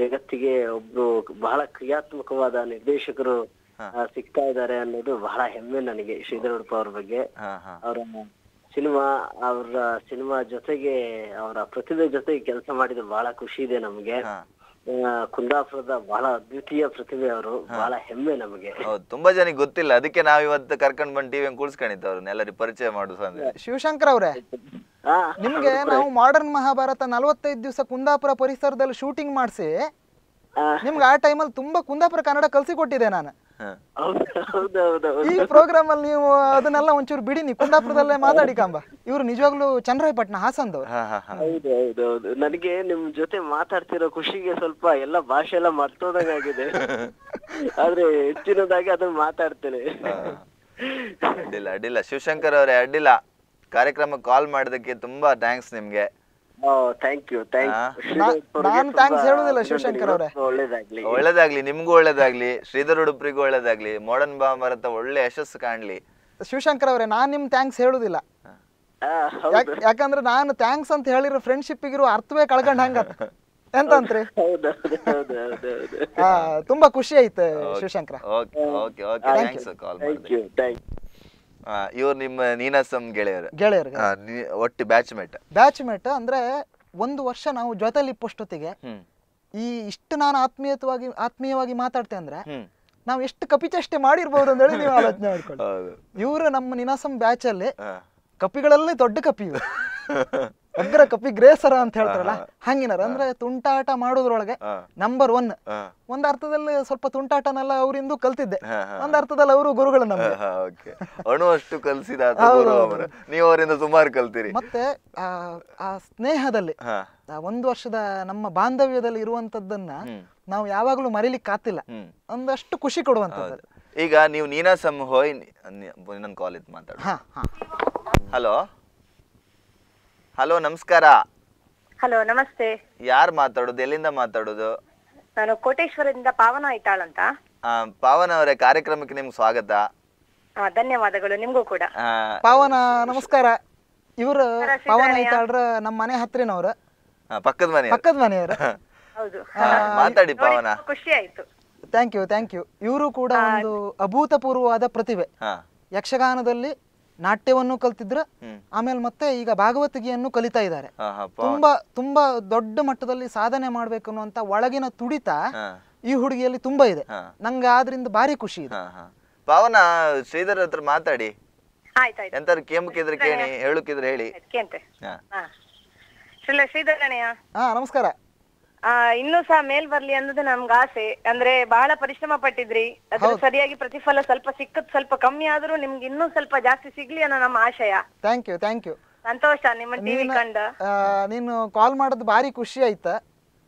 ಜಗತ್ತಿಗೆ ಒಬ್ರು ಬಹಳ ಕ್ರಿಯಾತ್ಮಕವಾದ ನಿರ್ದೇಶಕರು ಸಿಗ್ತಾ ಇದ್ದಾರೆ ಅನ್ನೋದು ಬಹಳ ಹೆಮ್ಮೆ ನನಗೆ ಶ್ರೀಧರ್ ಉಡುಪ ಅವ್ರ ಬಗ್ಗೆ ಅವರ ಸಿನಿಮಾ ಅವರ ಸಿನಿಮಾ ಜೊತೆಗೆ ಅವರ ಪ್ರತಿಭೆ ಜೊತೆಗೆ ಕೆಲಸ ಮಾಡಿದ್ರು ಬಹಳ ಖುಷಿ ಇದೆ ನಮ್ಗೆ ಕುಂದಾಪುರದ ಬಹಳ ಅದ್ವಿತೀಯ ಪ್ರತಿಭೆ ಅವರು ಬಹಳ ಹೆಮ್ಮೆ ನಮಗೆ ತುಂಬಾ ಜನಕ್ಕೆ ಗೊತ್ತಿಲ್ಲ ಅದಕ್ಕೆ ನಾವ್ ಇವತ್ತು ಕರ್ಕೊಂಡ್ ಬಂದ್ ಟಿವಿ ಕೂಡ್ಸ್ಕೊಂಡಿತ್ತು ಅವ್ರನ್ನ ಎಲ್ಲರಿಗೂ ಪರಿಚಯ ಮಾಡುದು ಶಿವಶಂಕರ್ ಅವರೇ ನಿಮ್ಗೆ ನಾವು ಮಾಡರ್ನ್ ಮಹಾಭಾರತ ನಲವತ್ತೈದು ದಿವಸ ಕುಂದಾಪುರ ಪರಿಸರದಲ್ಲಿ ಶೂಟಿಂಗ್ ಮಾಡಿಸಿ ನಿಮ್ಗೆ ಆ ಟೈಮಲ್ಲಿ ತುಂಬಾ ಕುಂದಾಪುರ ಕನ್ನಡ ಕಲ್ಸಿ ಕೊಟ್ಟಿದೆ ನಾನು ಈ ಪ್ರೋಗ್ರಾಮ್ ಅಲ್ಲಿ ನೀವು ಅದನ್ನೆಲ್ಲ ಒಂಚೂರು ಬಿಡಿ ನೀವು ಕುಂದಾಪುರದಲ್ಲೇ ಮಾತಾಡಿ ಇವರು ನಿಜವಾಗ್ಲೂ ಚಂದ್ರಾಯಪಟ್ಟಣ ಹಾಸನದವ್ರು ಹೌದು ನನಗೆ ನಿಮ್ ಜೊತೆ ಮಾತಾಡ್ತಿರೋ ಖುಷಿಗೆ ಸ್ವಲ್ಪ ಎಲ್ಲ ಭಾಷೆ ಎಲ್ಲ ಮರ್ತೋದಾಗಿದೆ [LAUGHS] ಆದ್ರೆ ಹೆಚ್ಚಿನದಾಗಿ ಅದನ್ನ ಮಾತಾಡ್ತೇನೆ ಅಡ್ಡಿಲ್ಲ ಅಡ್ಡಿಲ್ಲ ಶಿವಶಂಕರ್ ಅವರೇ ಅಡ್ಡಿಲ್ಲ ಕಾರ್ಯಕ್ರಮ ಕಾಲ್ ಮಾಡೋದಕ್ಕೆ ತುಂಬಾ ಥ್ಯಾಂಕ್ಸ್ ನಿಮ್ಗೆ ಥ್ಯಾಂಕ್ ಯು ನಾನು ಥ್ಯಾಂಕ್ಸ್ ಹೇಳೋದಿಲ್ಲ ಶಿವಶಂಕರ್ ಅವರೇ ಒಳ್ಳೇದಾಗ್ಲಿ ಒಳ್ಳೇದಾಗ್ಲಿ ನಿಮ್ಗೂ ಒಳ್ಳೇದಾಗ್ಲಿ ಶ್ರೀಧರ್ ಉಡುಪ್ರಿಗೂ ಒಳ್ಳೇದಾಗ್ಲಿ ಮಾಡರ್ನ್ ಭಾರತ ಒಳ್ಳೆ ಯಶಸ್ಸು ಕಾಣ್ಲಿ ಶಿವಶಂಕರ್ ಅವರೇ ನಾನ್ ನಿಮ್ ಥ್ಯಾಂಕ್ಸ್ ಹೇಳುದಿಲ್ಲ ಯಾಕಂದ್ರೆ ನಾನು ಥ್ಯಾಂಕ್ಸ್ ಅಂತ ಹೇಳಿರೋ ಫ್ರೆಂಡ್ಶಿಪ್ ಇರೋ ಅರ್ಥವೇ ಕಳ್ಕೊಂಡ್ ಹಂಗ ಎಂತ ಅಂತ್ರಿ ತುಂಬಾ ಖುಷಿ ಆಯ್ತು Shivashankara okay okay okay thanks call ಮಾಡ್ತೀನಿ ಇವ್ರು ನಿಮ್ಮ ನೀನಾಸಂ ಗೆಳೆಯರು ಗೆಳೆಯರು ಒಟ್ಟು ಬ್ಯಾಚ್ ಮೇಟ್ ಬ್ಯಾಚ್ ಮೇಟ್ ಅಂದ್ರೆ ಒಂದು ವರ್ಷ ನಾವು ಜೊತೆಲಿ ಇಪ್ಪಷ್ಟೊತ್ತಿಗೆ ಈ ಇಷ್ಟು ನಾನು ಆತ್ಮೀಯತವಾಗಿ ಆತ್ಮೀಯವಾಗಿ ಮಾತಾಡ್ತೆ ಅಂದ್ರೆ ನಾವು ಎಷ್ಟು ಕಪಿಚಷ್ಟೇ ಮಾಡಿರ್ಬೋದು ಅಂತ ಹೇಳಿ ನೀವು [LAUGHS] ಆಲೋಚನೆ ಮಾಡ್ಕೊಳ್ಳಿ ಇವರು ನಮ್ಮ ನಿನಾಸಂ ಬ್ಯಾಚ್ ಅಲ್ಲಿ ದೊಡ್ಡ ಕಪಿ ಇವರು [LAUGHS] ಅಗ್ರ ಕಪಿ ಗ್ರೇಸರ ಅಂತ ಹೇಳ್ತಾರಲ್ಲ ಹಂಗಿನಾರ ಅಂದ್ರೆ ತುಂಟಾಟ ಮಾಡೋದ್ರೊಳಗೆ ನಂಬರ್ ಒನ್ ಒಂದ್ ಅರ್ಥದಲ್ಲಿ ಸ್ವಲ್ಪ ತುಂಟಾಟನೆಲ್ಲ ಅವರಿಂದು ಕಲ್ತಿದ್ದೆ ಒಂದ್ ಅರ್ಥದಲ್ಲಿ ಅವರು ಗುರುಗಳು ನಮ್ಗೆ ಅಣು ಅಷ್ಟು ಕಲ್ಸಿದ ನೀವು ಅವರಿಂದ ಸುಮಾರು ಕಲ್ತೀರಿ ಮತ್ತೆ ಆ ಸ್ನೇಹದಲ್ಲಿ ಒಂದು ವರ್ಷದ ನಮ್ಮ ಬಾಂಧವ್ಯದಲ್ಲಿ ಇರುವಂತದ್ದನ್ನ ನಾವು ಯಾವಾಗ್ಲೂ ಕಾತಿಲ್ಲ ಒಂದಷ್ಟು ಖುಷಿ ಕೊಡುವಂತದ್ದು ಈಗ ನೀವು ನೀನಾ ನೀನಾಸಂ ಹೋಯ್ ನನ್ನ ಕಾಲೇಜ್ ಮಾತಾಡ ಹಲೋ ಹಲೋ ನಮಸ್ಕಾರ ಹಲೋ ನಮಸ್ತೆ ಯಾರು ಮಾತಾಡೋದು ಎಲ್ಲಿಂದ ಮಾತಾಡೋದು ನಾನು ಕೋಟೇಶ್ವರದಿಂದ ಪಾವನ ಐತಾಳ್ ಅಂತ ಪಾವನ ಅವರೇ ಕಾರ್ಯಕ್ರಮಕ್ಕೆ ನಿಮ್ಗೆ ಸ್ವಾಗತ ಧನ್ಯವಾದಗಳು ನಿಮಗೂ ಕೂಡ ಪಾವನ ನಮಸ್ಕಾರ ಇವರು ಪಾವನ ಐತಾಳ್ರ ನಮ್ಮ ಮನೆ ಹತ್ರನವ್ರ ಪಕ್ಕದ ಮನೆ ಪಕ್ಕದ ಮನೆಯವರು ಹೌದು ಮಾತಾಡಿ ಪಾವನ ಖುಷಿ ಆಯ್ತು ಥ್ಯಾಂಕ್ ಯು ಥ್ಯಾಂಕ್ ಯು ಇವರು ಕೂಡ ಒಂದು ಅಭೂತಪೂರ್ವವಾದ ಪ್ರತಿಭೆ ಯಕ್ಷಗಾನದಲ್ಲಿ ನಾಟ್ಯವನ್ನು ಕಲ್ತಿದ್ರ ಆಮೇಲೆ ಮತ್ತೆ ಈಗ ಭಾಗವತಿಗೆಯನ್ನು ಕಲಿತಾ ಇದ್ದಾರೆ ತುಂಬಾ ತುಂಬಾ ದೊಡ್ಡ ಮಟ್ಟದಲ್ಲಿ ಸಾಧನೆ ಮಾಡ್ಬೇಕು ಅನ್ನುವಂತ ಒಳಗಿನ ತುಡಿತ ಈ ಹುಡುಗಿಯಲ್ಲಿ ತುಂಬಾ ಇದೆ ನಂಗೆ ಆದ್ರಿಂದ ಭಾರಿ ಖುಷಿ ಇದೆ ಪಾವನ ಶ್ರೀಧರ್ ಹತ್ರ ಮಾತಾಡಿ ಎಂತಾರು ಕೇಳಿ ಹೇಳುಕ್ಕಿದ್ರೆ ಹೇಳಿ ಶ್ರೀಧರ್ ಹಾ ನಮಸ್ಕಾರ ಆ ಇನ್ನೂ ಸಹ ಮೇಲ್ ಬರ್ಲಿ ಅನ್ನೋದು ನಮ್ಗೆ ಆಸೆ ಅಂದ್ರೆ ಬಹಳ ಪರಿಶ್ರಮ ಪಟ್ಟಿದ್ರಿ ಅದ್ರ ಸರಿಯಾಗಿ ಪ್ರತಿಫಲ ಸ್ವಲ್ಪ ಸಿಕ್ಕದ್ ಸ್ವಲ್ಪ ಕಮ್ಮಿ ಆದ್ರೂ ನಿಮ್ಗೆ ಇನ್ನೂ ಸ್ವಲ್ಪ ಜಾಸ್ತಿ ಸಿಗ್ಲಿ ಅನ್ನೋ ನಮ್ಮ ಆಶಯ ಥ್ಯಾಂಕ್ ಯು ಥ್ಯಾಂಕ್ ಯು ಸಂತೋಷ ನಿಮ್ಮ ಟಿವಿ ಕಂಡ ನೀನು ಕಾಲ್ ಮಾಡೋದು ಭಾರಿ ಖುಷಿ ಆಯ್ತಾ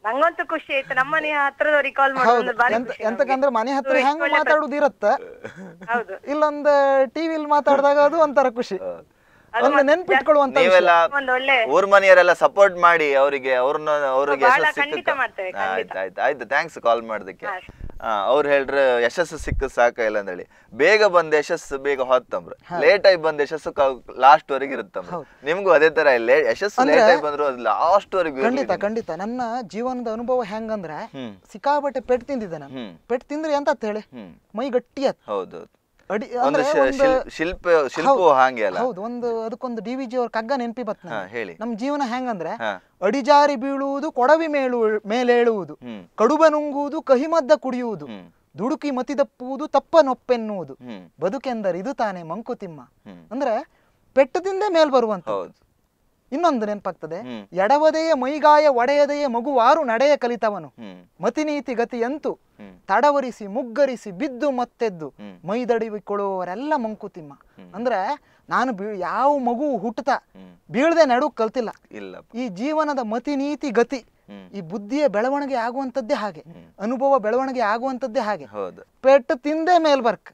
ನಂಗಂತೂ ಖುಷಿ ಆಯ್ತು ಮನೆ ಹತ್ರದವ್ರಿಗೆ ಕಾಲ್ ಮಾಡೋದು ಬಾರಿ ಖುಷಿ ಎಂತಕಂದ್ರೆ ಮನೆ ಹತ್ರ ಹೆಂಗ್ ಮಾತಾಡೋದು ಇರುತ್ತೆ ಹೌದು ಇಲ್ಲೊಂದು ಟಿವಿಲ್ ಮಾತಾಡಿದಾಗ ಅದು ಒಂಥರ ಖುಷಿ ನೀವೆಲ್ಲ ಊರ್ ಮನೆಯವರೆಲ್ಲ ಸಪೋರ್ಟ್ ಮಾಡಿ ಅವರಿಗೆ ಅವ್ರನ್ನ ಅವ್ರಿಗೆ ಆಯ್ತು ಆಯ್ತು ಆಯ್ತು ಥ್ಯಾಂಕ್ಸ್ ಕಾಲ್ ಮಾಡೋದಕ್ಕೆ ಅವ್ರು ಹೇಳ್ರಿ ಯಶಸ್ಸು ಸಿಕ್ಕ ಸಾಕ ಇಲ್ಲ ಅಂತ ಹೇಳಿ ಬೇಗ ಬಂದ ಯಶಸ್ಸು ಬೇಗ ಹೊತ್ತಂಬ್ರು ಲೇಟ್ ಆಗಿ ಬಂದ ಯಶಸ್ಸು ಲಾಸ್ಟ್ ವರೆಗೆ ಇರುತ್ತಂಬ್ರು ನಿಮ್ಗೂ ಅದೇ ತರ ಇಲ್ಲ ಯಶಸ್ಸು ಲೇಟ್ ಆಗಿ ಬಂದ್ರು ಅದು ಲಾಸ್ಟ್ ವರೆಗೂ ಖಂಡಿತ ಖಂಡಿತ ನನ್ನ ಜೀವನದ ಅನುಭವ ಹೆಂಗಂದ್ರೆ ಸಿಕ್ಕಾಬಟ್ಟೆ ಪೆಟ್ ತಿಂದಿದ್ದೆ ನಾನು ಪೆಟ್ ತಿಂದ್ರೆ ಎಂತ ಹೇಳಿ ಮೈ ಗಟ್ಟಿ ಹೌದು ಅಡಿ ಒಂದು ಶಿಲ್ಪ ಶಿಲ್ಪ ಹಾಗೆ ಅಲ್ಲ ಹೌದು ಒಂದು ಅದಕ್ಕೊಂದು ಡಿ ವಿ ಅವ್ರ ಕಗ್ಗ ನೆನಪಿ ಬತ್ ಹೇಳಿ ನಮ್ಮ ಜೀವನ ಹೆಂಗಂದ್ರೆ ಅಡಿಜಾರಿ ಬೀಳುವುದು ಕೊಡವಿ ಮೇಳು ಮೇಲೇಳುವುದು ಕಡುಬ ನುಂಗುವುದು ಕಹಿಮದ್ದ ಕುಡಿಯುವುದು ದುಡುಕಿ ಮತಿದಪ್ಪುವುದು ತಪ್ಪ ನೊಪ್ಪೆನ್ನುವುದು ಬದುಕೆಂದರೆ ಇದು ತಾನೆ ಮಂಕುತಿಮ್ಮ ಅಂದ್ರೆ ಪೆಟ್ಟದಿಂದ ಮೇಲ್ ಬರುವಂತ ಇನ್ನೊಂದು ನೆನಪಾಗ್ತದೆ ಎಡವದೆಯ ಮೈಗಾಯ ಒಡೆಯದೆಯೇ ಮಗುವಾರು ನಡೆಯ ಕಲಿತವನು ಮತಿನೀತಿ ಗತಿಯಂತೂ ತಡವರಿಸಿ ಮುಗ್ಗರಿಸಿ ಬಿದ್ದು ಮತ್ತೆದ್ದು ಮೈದಡಿಕೊಳ್ಳುವವರೆಲ್ಲ ಮಂಕುತಿಮ್ಮ ಅಂದ್ರೆ ನಾನು ಯಾವ ಮಗು ಹುಟ್ಟತ ಬೀಳದೆ ನಡು ಕಲ್ತಿಲ್ಲ ಈ ಜೀವನದ ಮತಿನೀತಿ ಗತಿ ಈ ಬುದ್ಧಿಯ ಬೆಳವಣಿಗೆ ಆಗುವಂತದ್ದೇ ಹಾಗೆ ಅನುಭವ ಬೆಳವಣಿಗೆ ಆಗುವಂತದ್ದೇ ಹಾಗೆ ಪೆಟ್ಟು ತಿಂದೆ ಮೇಲ್ ಬರ್ಕ್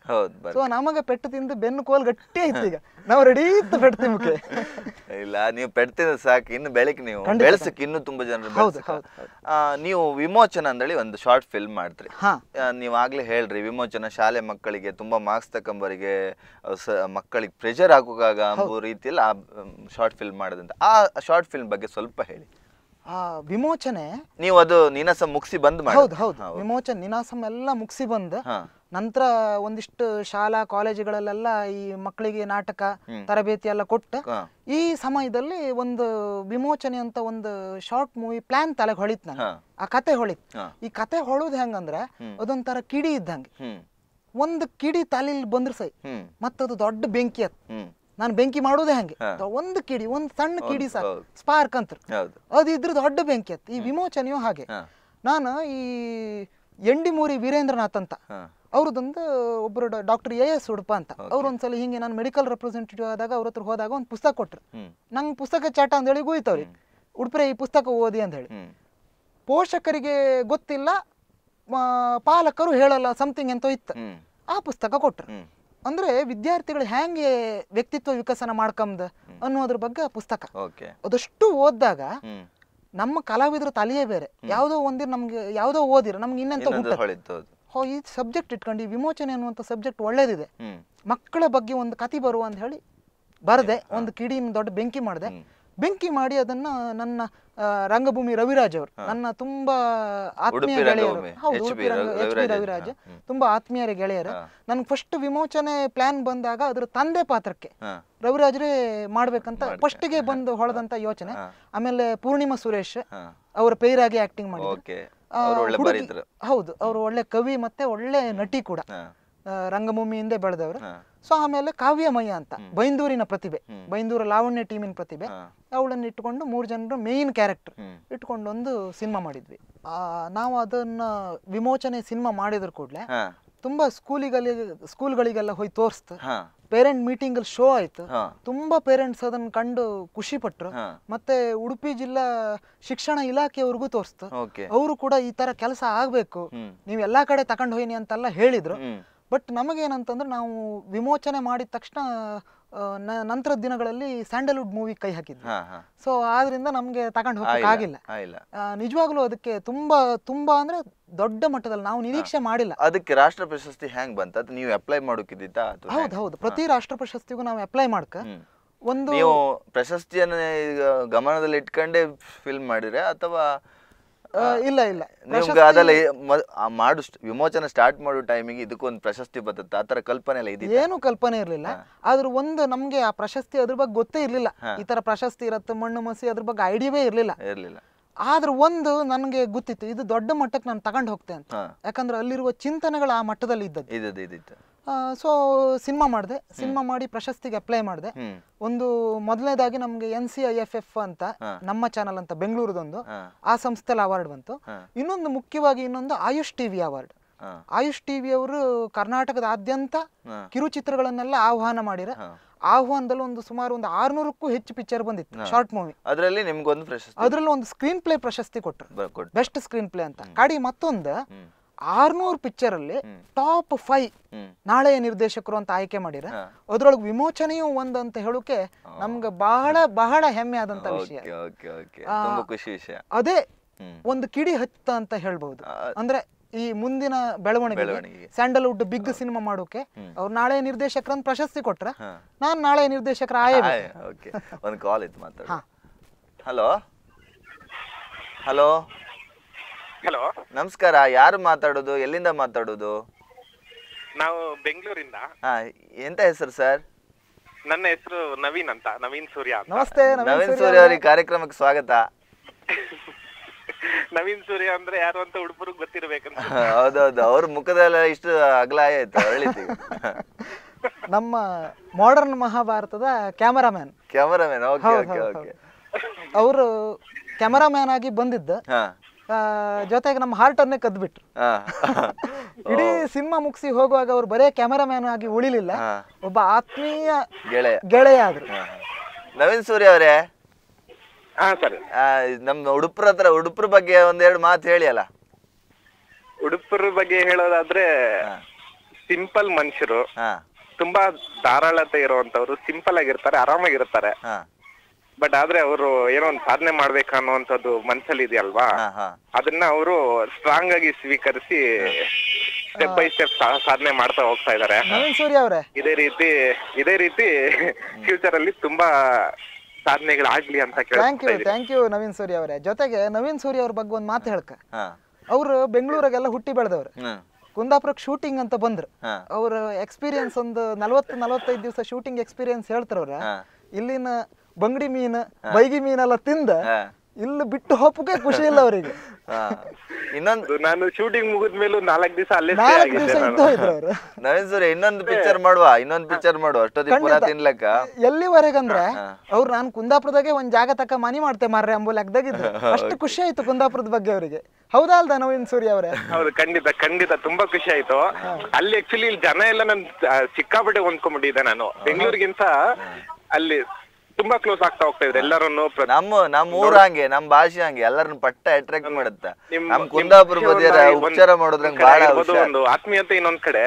ಸೊ ನಮಗೆ ಪೆಟ್ಟು ತಿಂದು ಬೆನ್ನು ಕೋಲ್ ಗಟ್ಟಿ ಆಯ್ತು ಈಗ ನಾವು ರೆಡಿ ಇತ್ತು ಪೆಟ್ಟು ತಿಂಬಕ್ಕೆ [LAUGHS] ಇಲ್ಲ ನೀವು ಪೆಟ್ಟು ತಿಂದ ಸಾಕು ಇನ್ನು ಬೆಳಿಗ್ಗೆ ನೀವು ಬೆಳೆಸಕ್ ಇನ್ನು ತುಂಬಾ ಜನ ನೀವು ವಿಮೋಚನ ಅಂದೇಳಿ ಒಂದು ಶಾರ್ಟ್ ಫಿಲ್ಮ್ ಮಾಡ್ತೀರಿ ನೀವು ಆಗ್ಲೇ ಹೇಳ್ರಿ ವಿಮೋಚನ ಶಾಲೆ ಮಕ್ಕಳಿಗೆ ತುಂಬಾ ಮಾರ್ಕ್ಸ್ ತಕ್ಕಂಬರಿಗೆ ಮಕ್ಕಳಿಗೆ ಪ್ರೆಷರ್ ಹಾಕುವಾಗ ರೀತಿಯಲ್ಲಿ ಆ ಶಾರ್ಟ್ ಫಿಲ್ಮ್ ಮಾಡೋದಂತ ಆ ಶಾರ್ಟ್ ಫಿಲ್ಮ್ ಬಗ್ಗೆ ಸ್ವಲ್ಪ ಹೇಳಿ ವಿಮೋಚನೆ ನೀವು ಅದು ನಿನಾಸಂ ಮುಗಿಸಿ ಬಂದ್ ಹೌದು ಹೌದು ವಿಮೋಚನೆ ನಿನಾಸಂ ಎಲ್ಲ ಮುಗಿಸಿ ಬಂದ್ ನಂತರ ಒಂದಿಷ್ಟು ಶಾಲಾ ಕಾಲೇಜುಗಳಲ್ಲೆಲ್ಲ ಈ ಮಕ್ಕಳಿಗೆ ನಾಟಕ ತರಬೇತಿ ಎಲ್ಲ ಕೊಟ್ಟು ಈ ಸಮಯದಲ್ಲಿ ಒಂದು ವಿಮೋಚನೆ ಅಂತ ಒಂದು ಶಾರ್ಟ್ ಮೂವಿ ಪ್ಲಾನ್ ತಲೆಗೆ ಹೊಳಿತ್ ನಾನು ಆ ಕತೆ ಹೊಳಿತ್ ಈ ಕತೆ ಹೊಳೋದು ಹೆಂಗಂದ್ರೆ ಅದೊಂಥರ ಕಿಡಿ ಇದ್ದಂಗೆ ಒಂದು ಕಿಡಿ ತಲೆಲಿ ಬಂದ್ರೆ ಸೈ ಮತ್ತದು ದೊಡ್ಡ ಬೆಂಕಿ ಅತ್ ನಾನು ಬೆಂಕಿ ಮಾಡೋದೇ ಹಂಗೆ ಒಂದು ಕಿಡಿ ಒಂದು ಸಣ್ಣ ಕಿಡಿ ಸಾಕು ಸ್ಪಾರ್ಕ್ ಅಂತ ಅದು ಇದ್ರ ದೊಡ್ಡ ಬೆಂಕಿ ಅತ್ ಈ ವಿಮೋಚನೆಯು ಹಾಗೆ ನಾನು ಈ ಎಂಡಿಮೂರಿ ವೀರೇಂದ್ರನಾಥ್ ಅಂತ ಅವ್ರದ್ದೊಂದು ಒಬ್ಬರು ಡಾಕ್ಟರ್ ಎ ಎಸ್ ಉಡುಪ ಅಂತ ಅವ್ರು ಒಂದ್ಸಲ ಹಿಂಗೆ ನಾನು ಮೆಡಿಕಲ್ ರೆಪ್ರೆಸೆಂಟೇಟಿವ್ ಆದಾಗ ಅವ್ರ ಹತ್ರ ಹೋದಾಗ ಒಂದು ಪುಸ್ತಕ ಕೊಟ್ರು ನಂಗೆ ಪುಸ್ತಕ ಚಾಟ ಅಂತ ಹೇಳಿ ಗುಯ್ತವ್ರಿ ಉಡುಪ್ರೆ ಈ ಪುಸ್ತಕ ಓದಿ ಅಂತ ಹೇಳಿ ಪೋಷಕರಿಗೆ ಗೊತ್ತಿಲ್ಲ ಪಾಲಕರು ಹೇಳಲ್ಲ ಸಮಥಿಂಗ್ ಅಂತ ಇತ್ತು ಆ ಪುಸ್ತಕ ಕೊಟ್ರು ಅಂದ್ರೆ ವಿದ್ಯಾರ್ಥಿಗಳು ಹೆಂಗೆ ವ್ಯಕ್ತಿತ್ವ ವಿಕಸನ ಮಾಡ್ಕಂಬ ಅನ್ನೋದ್ರ ಬಗ್ಗೆ ಪುಸ್ತಕ ಅದಷ್ಟು ಓದ್ದಾಗ ನಮ್ಮ ಕಲಾವಿದ್ರ ತಲೆಯೇ ಬೇರೆ ಯಾವ್ದೋ ಒಂದಿರ ನಮ್ಗೆ ಯಾವ್ದೋ ಓದಿರ ನಮ್ಗೆ ಇನ್ನಂತ ಹೋ ಈ ಸಬ್ಜೆಕ್ಟ್ ಇಟ್ಕೊಂಡು ಈ ವಿಮೋಚನೆ ಅನ್ನುವಂತ ಸಬ್ಜೆಕ್ಟ್ ಒಳ್ಳೇದಿದೆ ಮಕ್ಕಳ ಬಗ್ಗೆ ಒಂದು ಕತಿ ಬರುವ ಅಂತ ಹೇಳಿ ಬರದೆ ಒಂದು ಕಿಡಿ ದೊಡ್ಡ ಬೆಂಕಿ ಮಾಡಿದೆ ಬೆಂಕಿ ಮಾಡಿ ಅದನ್ನ ನನ್ನ ರಂಗಭೂಮಿ ರವಿರಾಜ್ ಅವರು ನನ್ನ ತುಂಬಾ ಆತ್ಮೀಯ ಗೆಳೆಯರು ಹೌದು ಎಚ್ ಪಿ ರವಿರಾಜ್ ತುಂಬಾ ಆತ್ಮೀಯರ ಗೆಳೆಯರು ನನ್ ಫಸ್ಟ್ ವಿಮೋಚನೆ ಪ್ಲಾನ್ ಬಂದಾಗ ಅದ್ರ ತಂದೆ ಪಾತ್ರಕ್ಕೆ ರವಿರಾಜ್ರೇ ಮಾಡ್ಬೇಕಂತ ಫಸ್ಟ್ ಗೆ ಬಂದು ಹೊಳದಂತ ಯೋಚನೆ ಆಮೇಲೆ ಪೂರ್ಣಿಮಾ ಸುರೇಶ್ ಅವರ ಪೇರಾಗಿ ಆಕ್ಟಿಂಗ್ ಮಾಡಿದ್ರು ಹೌದು ಅವರು ಒಳ್ಳೆ ಕವಿ ಮತ್ತೆ ಒಳ್ಳೆ ನಟಿ ಕೂಡ ರಂಗಭೂಮಿಯಿಂದ ಬೆಳೆದವರು ಸೊ ಆಮೇಲೆ ಕಾವ್ಯಮಯ ಅಂತ ಬೈಂದೂರಿನ ಪ್ರತಿಭೆ ಬೈಂದೂರ ಲಾವಣ್ಯ ಟೀಮಿನ ಪ್ರತಿಭೆ ಅವಳನ್ನು ಇಟ್ಕೊಂಡು ಮೂರು ಜನರು ಮೇಯ್ನ್ ಕ್ಯಾರೆಕ್ಟರ್ ಇಟ್ಕೊಂಡು ಒಂದು ಸಿನಿಮಾ ಮಾಡಿದ್ವಿ ನಾವು ಅದನ್ನ ವಿಮೋಚನೆ ಸಿನಿಮಾ ಮಾಡಿದ್ರ ಕೂಡಲೇ ತುಂಬಾ ಸ್ಕೂಲಿಗಲ್ಲಿ ಸ್ಕೂಲ್ಗಳಿಗೆಲ್ಲ ಹೋಗಿ ತೋರ್ಸ್ತ ಪೇರೆಂಟ್ ಮೀಟಿಂಗ್ ಅಲ್ಲಿ ಶೋ ಆಯ್ತು ತುಂಬಾ ಪೇರೆಂಟ್ಸ್ ಅದನ್ನ ಕಂಡು ಖುಷಿ ಪಟ್ರು ಮತ್ತೆ ಉಡುಪಿ ಜಿಲ್ಲಾ ಶಿಕ್ಷಣ ಇಲಾಖೆಯವ್ರಿಗೂ ತೋರ್ಸ್ತು ಅವರು ಕೂಡ ಈ ತರ ಕೆಲಸ ಆಗ್ಬೇಕು ನೀವ್ ಎಲ್ಲಾ ಕಡೆ ತಕೊಂಡ್ ಹೋಯ್ನಿ ಅಂತೆಲ್ಲ ಹೇಳಿದ್ರು ಬಟ್ ನಮಗೇನಂತಂದ್ರೆ ನಾವು ವಿಮೋಚನೆ ಮಾಡಿದ ತಕ್ಷಣ ನಂತರದ ದಿನಗಳಲ್ಲಿ ಸ್ಯಾಂಡಲ್ವುಡ್ ಮೂವಿ ಕೈ ಹಾಕಿದ್ವಿ ಸೊ ಆದ್ರಿಂದ ನಮ್ಗೆ ತಗೊಂಡು ಹೋಗಕ್ಕೆ ಆಗಿಲ್ಲ ನಿಜವಾಗ್ಲೂ ಅದಕ್ಕೆ ತುಂಬಾ ತುಂಬಾ ಅಂದ್ರೆ ದೊಡ್ಡ ಮಟ್ಟದಲ್ಲಿ ನಾವು ನಿರೀಕ್ಷೆ ಮಾಡಿಲ್ಲ ಅದಕ್ಕೆ ರಾಷ್ಟ್ರ ಪ್ರಶಸ್ತಿ ಹೆಂಗ್ ಬಂತ ನೀವು ಅಪ್ಲೈ ಮಾಡೋಕಿದ್ದಿತ್ತ ಹೌದು ಹೌದು ಪ್ರತಿ ರಾಷ್ಟ್ರ ಪ್ರಶಸ್ತಿಗೂ ನಾವು ಅಪ್ಲೈ ಮಾಡ್ಕ ಒಂದು ನೀವು ಪ್ರಶಸ್ತಿಯನ್ನ ಗಮನದಲ್ಲಿ ಇಟ್ಕೊಂಡೇ ಫಿಲ್ಮ್ ಮಾಡಿದ್ರೆ ಅಥವಾ ಇಲ್ಲ ಇಲ್ಲ ನಿಮ್ಗೆ ಅದೆಲ್ಲ ಮಾಡು ವಿಮೋಚನೆ ಸ್ಟಾರ್ಟ್ ಮಾಡೋ ಟೈಮಿಗೆ ಇದಕ್ಕೊಂದು ಪ್ರಶಸ್ತಿ ಬರ್ತದೆ ಆ ತರ ಕಲ್ಪನೆ ಇಲ್ಲ ಇದೆ ಏನು ಕಲ್ಪನೆ ಇರಲಿಲ್ಲ ಆದ್ರೆ ಒಂದು ನಮ್ಗೆ ಆ ಪ್ರಶಸ್ತಿ ಅದ್ರ ಬಗ್ಗೆ ಗೊತ್ತೇ ಇರಲಿಲ್ಲ ಈ ತರ ಪ್ರಶಸ್ತಿ ಇರತ್ತೆ ಮಣ್ಣು ಮಸಿ ಅದ್ರ ಬಗ್ಗೆ ಐಡಿಯಾವೇ ಇರಲಿಲ್ಲ ಇರಲಿಲ್ಲ ಆದ್ರೆ ಒಂದು ನನಗೆ ಗೊತ್ತಿತ್ತು ಇದು ದೊಡ್ಡ ಮಟ್ಟಕ್ಕೆ ನಾನು ತಗೊಂಡು ಹೋಗ್ತೇನೆ ಅಂತ ಯಾಕಂದ್ರೆ ಅಲ್ಲಿರುವ ಚಿಂತನೆಗಳು ಆ ಮಟ್ಟದಲ್ಲಿ ಇದ್ದದ್ದು ಇದ್ದದ್ದು ಇದ್ದಿತ್ತು ಸೊ ಸಿನಿಮಾ ಮಾಡಿದೆ ಸಿನಿಮಾ ಮಾಡಿ ಪ್ರಶಸ್ತಿಗೆ ಅಪ್ಲೈ ಮಾಡಿದೆ ಒಂದು ಮೊದಲನೇದಾಗಿ ನಮಗೆ N C I F F ಅಂತ ನಮ್ಮ ಚಾನಲ್ ಅಂತ ಬೆಂಗಳೂರದೊಂದು ಆ ಸಂಸ್ಥೆಲಿ ಅವಾರ್ಡ್ ಬಂತು ಇನ್ನೊಂದು ಮುಖ್ಯವಾಗಿ ಇನ್ನೊಂದು Ayush TV award Ayush TV ಅವರು ಕರ್ನಾಟಕದಾದ್ಯಂತ ಕಿರುಚಿತ್ರಗಳನ್ನೆಲ್ಲ ಆಹ್ವಾನ ಮಾಡಿರ ಆಹ್ವಾನದಲ್ಲಿ ಒಂದು ಸುಮಾರು ಒಂದು ಆರ್ನೂರಕ್ಕೂ ಹೆಚ್ಚು ಪಿಕ್ಚರ್ ಬಂದಿತ್ತು ಶಾರ್ಟ್ ಮೂವಿ ಅದರಲ್ಲಿ ನಿಮ್ಗೊಂದು ಪ್ರಶಸ್ತಿ ಅದರಲ್ಲಿ ಒಂದು ಸ್ಕ್ರೀನ್ ಪ್ಲೇ ಪ್ರಶಸ್ತಿ ಕೊಟ್ಟರು ಬೆಸ್ಟ್ ಸ್ಕ್ರೀನ್ ಪ್ಲೇ ಅಂತ ಕಾಡಿ ಮತ್ತೊಂದು ಆರ್ನೂರು ಪಿಕ್ಚರ್ ಅಲ್ಲಿ ಟಾಪ್ ಫೈವ್ ನಾಳೆಯ ನಿರ್ದೇಶಕರು ಅಂತ ಆಯ್ಕೆ ಮಾಡಿರ ಅದ್ರೊಳಗೆ ವಿಮೋಚನೆಯೂ ಒಂದು ಅಂತ ಹೇಳೋಕೆ ನಮ್ಗೆ ಬಹಳ ಬಹಳ ಹೆಮ್ಮೆ ಆದಂತ ವಿಷಯ ಅದೇ ಒಂದು ಕಿಡಿ ಹತ್ತ ಅಂತ ಹೇಳ್ಬಹುದು ಅಂದ್ರೆ ಈ ಮುಂದಿನ ಬೆಳವಣಿಗೆ ಸ್ಯಾಂಡಲ್ವುಡ್ ಬಿಗ್ ಸಿನಿಮಾ ಮಾಡೋಕೆ ಅವ್ರು ನಾಳೆ ನಿರ್ದೇಶಕರನ್ನ ಪ್ರಶಸ್ತಿ ಕೊಟ್ರ ನಾನು ನಾಳೆ ನಿರ್ದೇಶಕರ ಆಯ್ಕೆ ಒಂದು ಕಾಲ್ ಇತ್ತು ಹಲೋ ಹಲೋ ಹಲೋ ನಮಸ್ಕಾರ ಯಾರು ಮಾತಾಡೋದು ಎಲ್ಲಿಂದ ಮಾತಾಡೋದು ನಾವು ಬೆಂಗಳೂರಿಂದ ಆ ಎಂತ ಹೆಸರು ಸರ್ ನನ್ನ ಹೆಸರು ನವೀನ್ ಅಂತ ನವೀನ್ ಸೂರ್ಯ ನಮಸ್ತೆ ನವೀನ್ ಸೂರ್ಯ ಅವರಿಗೆ ಕಾರ್ಯಕ್ರಮಕ್ಕೆ ಸ್ವಾಗತ ನವೀನ್ ಸೂರ್ಯ ಅಂದ್ರೆ ಯಾರು ಅಂತ ಹುಡುಗರು ಗೊತ್ತಿರ್ಬೇಕಂತ ಹೌದೌದು ಅವ್ರ ಮುಖದಲ್ಲ ಇಷ್ಟು ಅಗಲ ಆಯ್ತು ಅರಳಿತು ನಮ್ಮ ಮಾಡರ್ನ್ ಮಹಾಭಾರತದ cameraman man okay okay okay ಅವರು ಕ್ಯಾಮರಾಮ್ಯಾನ್ ಆಗಿ ಬಂದಿದ್ದ ಜೊತೆಗೆ ನಮ್ಮ ಹಾರ್ಟನ್ನೇ ಕದ್ಬಿಟ್ರು ಇಡೀ ಸಿನಿಮಾ ಮುಗಿಸಿ ಹೋಗುವಾಗ ಅವ್ರು ಬರೇ ಕ್ಯಾಮೆರಾಮ್ಯಾನ್ ಆಗಿ ಉಳಿಲಿಲ್ಲ ಒಬ್ಬ ಆತ್ಮೀಯ ಗೆಳೆಯ ಗೆಳೆಯ ಆದ್ರು ನವೀನ್ ಸೂರ್ಯ ಅವರೇ ನಮ್ ಉಡುಪ್ರ ಹತ್ರ ಉಡುಪ್ರ ಬಗ್ಗೆ ಒಂದೆರಡು ಮಾತು ಹೇಳಿ ಅಲ್ಲ ಉಡುಪ್ರ ಬಗ್ಗೆ ಹೇಳೋದಾದ್ರೆ ಸಿಂಪಲ್ ಮನುಷ್ಯರು ತುಂಬಾ ಧಾರಾಳತೆ ಇರುವಂತವ್ರು ಸಿಂಪಲ್ ಆಗಿರ್ತಾರೆ ಆರಾಮಾಗಿರ್ತಾರೆ ಬಟ್ ಆದ್ರೆ ಅವರು ಏನೋ ಒಂದು ಸಾಧನೆ ಮಾಡ್ಬೇಕು ಅನ್ನುವಂಥದ್ದು ಮನ್ಸಲ್ಲಿ ಇದೆಯಲ್ವಾ ಅದನ್ನ ಅವರು ಸ್ಟ್ರಾಂಗ್ ಆಗಿ ಸ್ವೀಕರಿಸಿ ಸ್ಟೆಪ್ ಬೈ ಸ್ಟೆಪ್ ಸಾಧನೆ ಮಾಡ್ತಾ ಹೋಗ್ತಾ ಇದಾರೆ ಇದೇ ರೀತಿ ಇದೇ ರೀತಿ ಫ್ಯೂಚರ್ ಅಲ್ಲಿ ತುಂಬಾ ಸಾಧನೆಗಳಾಗ್ಲಿ ಅಂತ thank you thank you Naveen Surya ಅವರೇ ಜೊತೆಗೆ ನವೀನ್ ಸೂರ್ಯ ಅವ್ರ ಬಗ್ಗೆ ಒಂದು ಮಾತು ಹೇಳ್ಕ ಅವರು ಬೆಂಗಳೂರಾಗೆಲ್ಲ ಹುಟ್ಟಿ ಬೆಳೆದವ್ರು ಕುಂದಾಪುರಕ್ಕೆ ಶೂಟಿಂಗ್ ಅಂತ ಬಂದ್ರು ಅವ್ರ ಎಕ್ಸ್ಪೀರಿಯನ್ಸ್ ಒಂದು ನಲವತ್ತು ನಲವತ್ತೈದು ದಿವಸ ಶೂಟಿಂಗ್ ಎಕ್ಸ್ಪೀರಿಯನ್ಸ್ ಹೇಳ್ತಾರವ್ರ ಇಲ್ಲಿನ ಬಂಗಡಿ ಮೀನ್ ಬೈಗಿ ಮೀನೆಲ್ಲ ತಿಂದ ಇಲ್ಲ ಬಿಟ್ಟು ಹೋಪಕ್ಕೆ ಖುಷಿ ಇಲ್ಲ ಅವರಿಗೆ [LAUGHS] ಇನ್ನೊಂದು ನಾನು ಶೂಟಿಂಗ್ ಮುಗಿದ ಮೇಲೆ ನಾಲ್ಕು ದಿವಸ ಅಲ್ಲೇ [LAUGHS] ನವೀನ್ ಸೂರ್ಯ ಇನ್ನೊಂದು ಪಿಕ್ಚರ್ ಮಾಡುವ ಇನ್ನೊಂದು ಪಿಕ್ಚರ್ ಮಾಡುವ ಅಷ್ಟೊತ್ತಿಗೆ ಪುರಾ ತಿನ್ಲಕ್ಕ ಎಲ್ಲಿವರೆಗಂದ್ರೆ ಅಂದ್ರೆ ಅವ್ರು ನಾನು ಕುಂದಾಪುರದಾಗೆ ಒಂದ್ ಜಾಗ ತಕ್ಕ ಮನಿ ಮಾಡ್ತೆ ಮಾರ್ರೆ ಅಂಬು ಲೆಕ್ಕದಾಗಿದ್ರು [LAUGHS] ಅಷ್ಟು ಖುಷಿ ಆಯ್ತು ಕುಂದಾಪುರದ ಬಗ್ಗೆ ಅವರಿಗೆ ಹೌದಾ ಅಲ್ದ ನವೀನ್ ಸೂರ್ಯ ಅವರೇ ಹೌದು ಖಂಡಿತ ಖಂಡಿತ ತುಂಬಾ ಖುಷಿ ಆಯ್ತು ಅಲ್ಲಿ ಆಕ್ಚುಲಿ ಇಲ್ಲಿ ಜನ ಎಲ್ಲ ನನ್ ಸಿಕ್ಕಾಪಟ್ಟೆ ಹೊಂದ್ಕೊಂಡ್ಬಿಟ್ಟಿದ್ದೆ ನಾನು ಬೆಂಗಳೂರಿಗಿಂತ ಅಲ್ಲಿ ತುಂಬಾ ಕ್ಲೋಸ್ ಆಗ್ತಾ ಹೋಗ್ತಾ ಇದೆ ಎಲ್ಲರನ್ನು ನಮ್ಮ ನಮ್ಮ ಊರ ಹಂಗೆ ನಮ್ಮ ಭಾಷೆ ಹಂಗೆ ಎಲ್ಲರನ್ನ ಪಟ್ಟ ಅಟ್ರಾಕ್ಟ್ ಮಾಡುತ್ತೆ ನಮ್ ಕುಂದಾಪುರ ಬದಿಯರ ಉಪಚಾರ ಮಾಡೋದ್ರಂಗೆ ಬಹಳ ಒಂದು ಆತ್ಮೀಯತೆ ಇನ್ನೊಂದ್ ಕಡೆ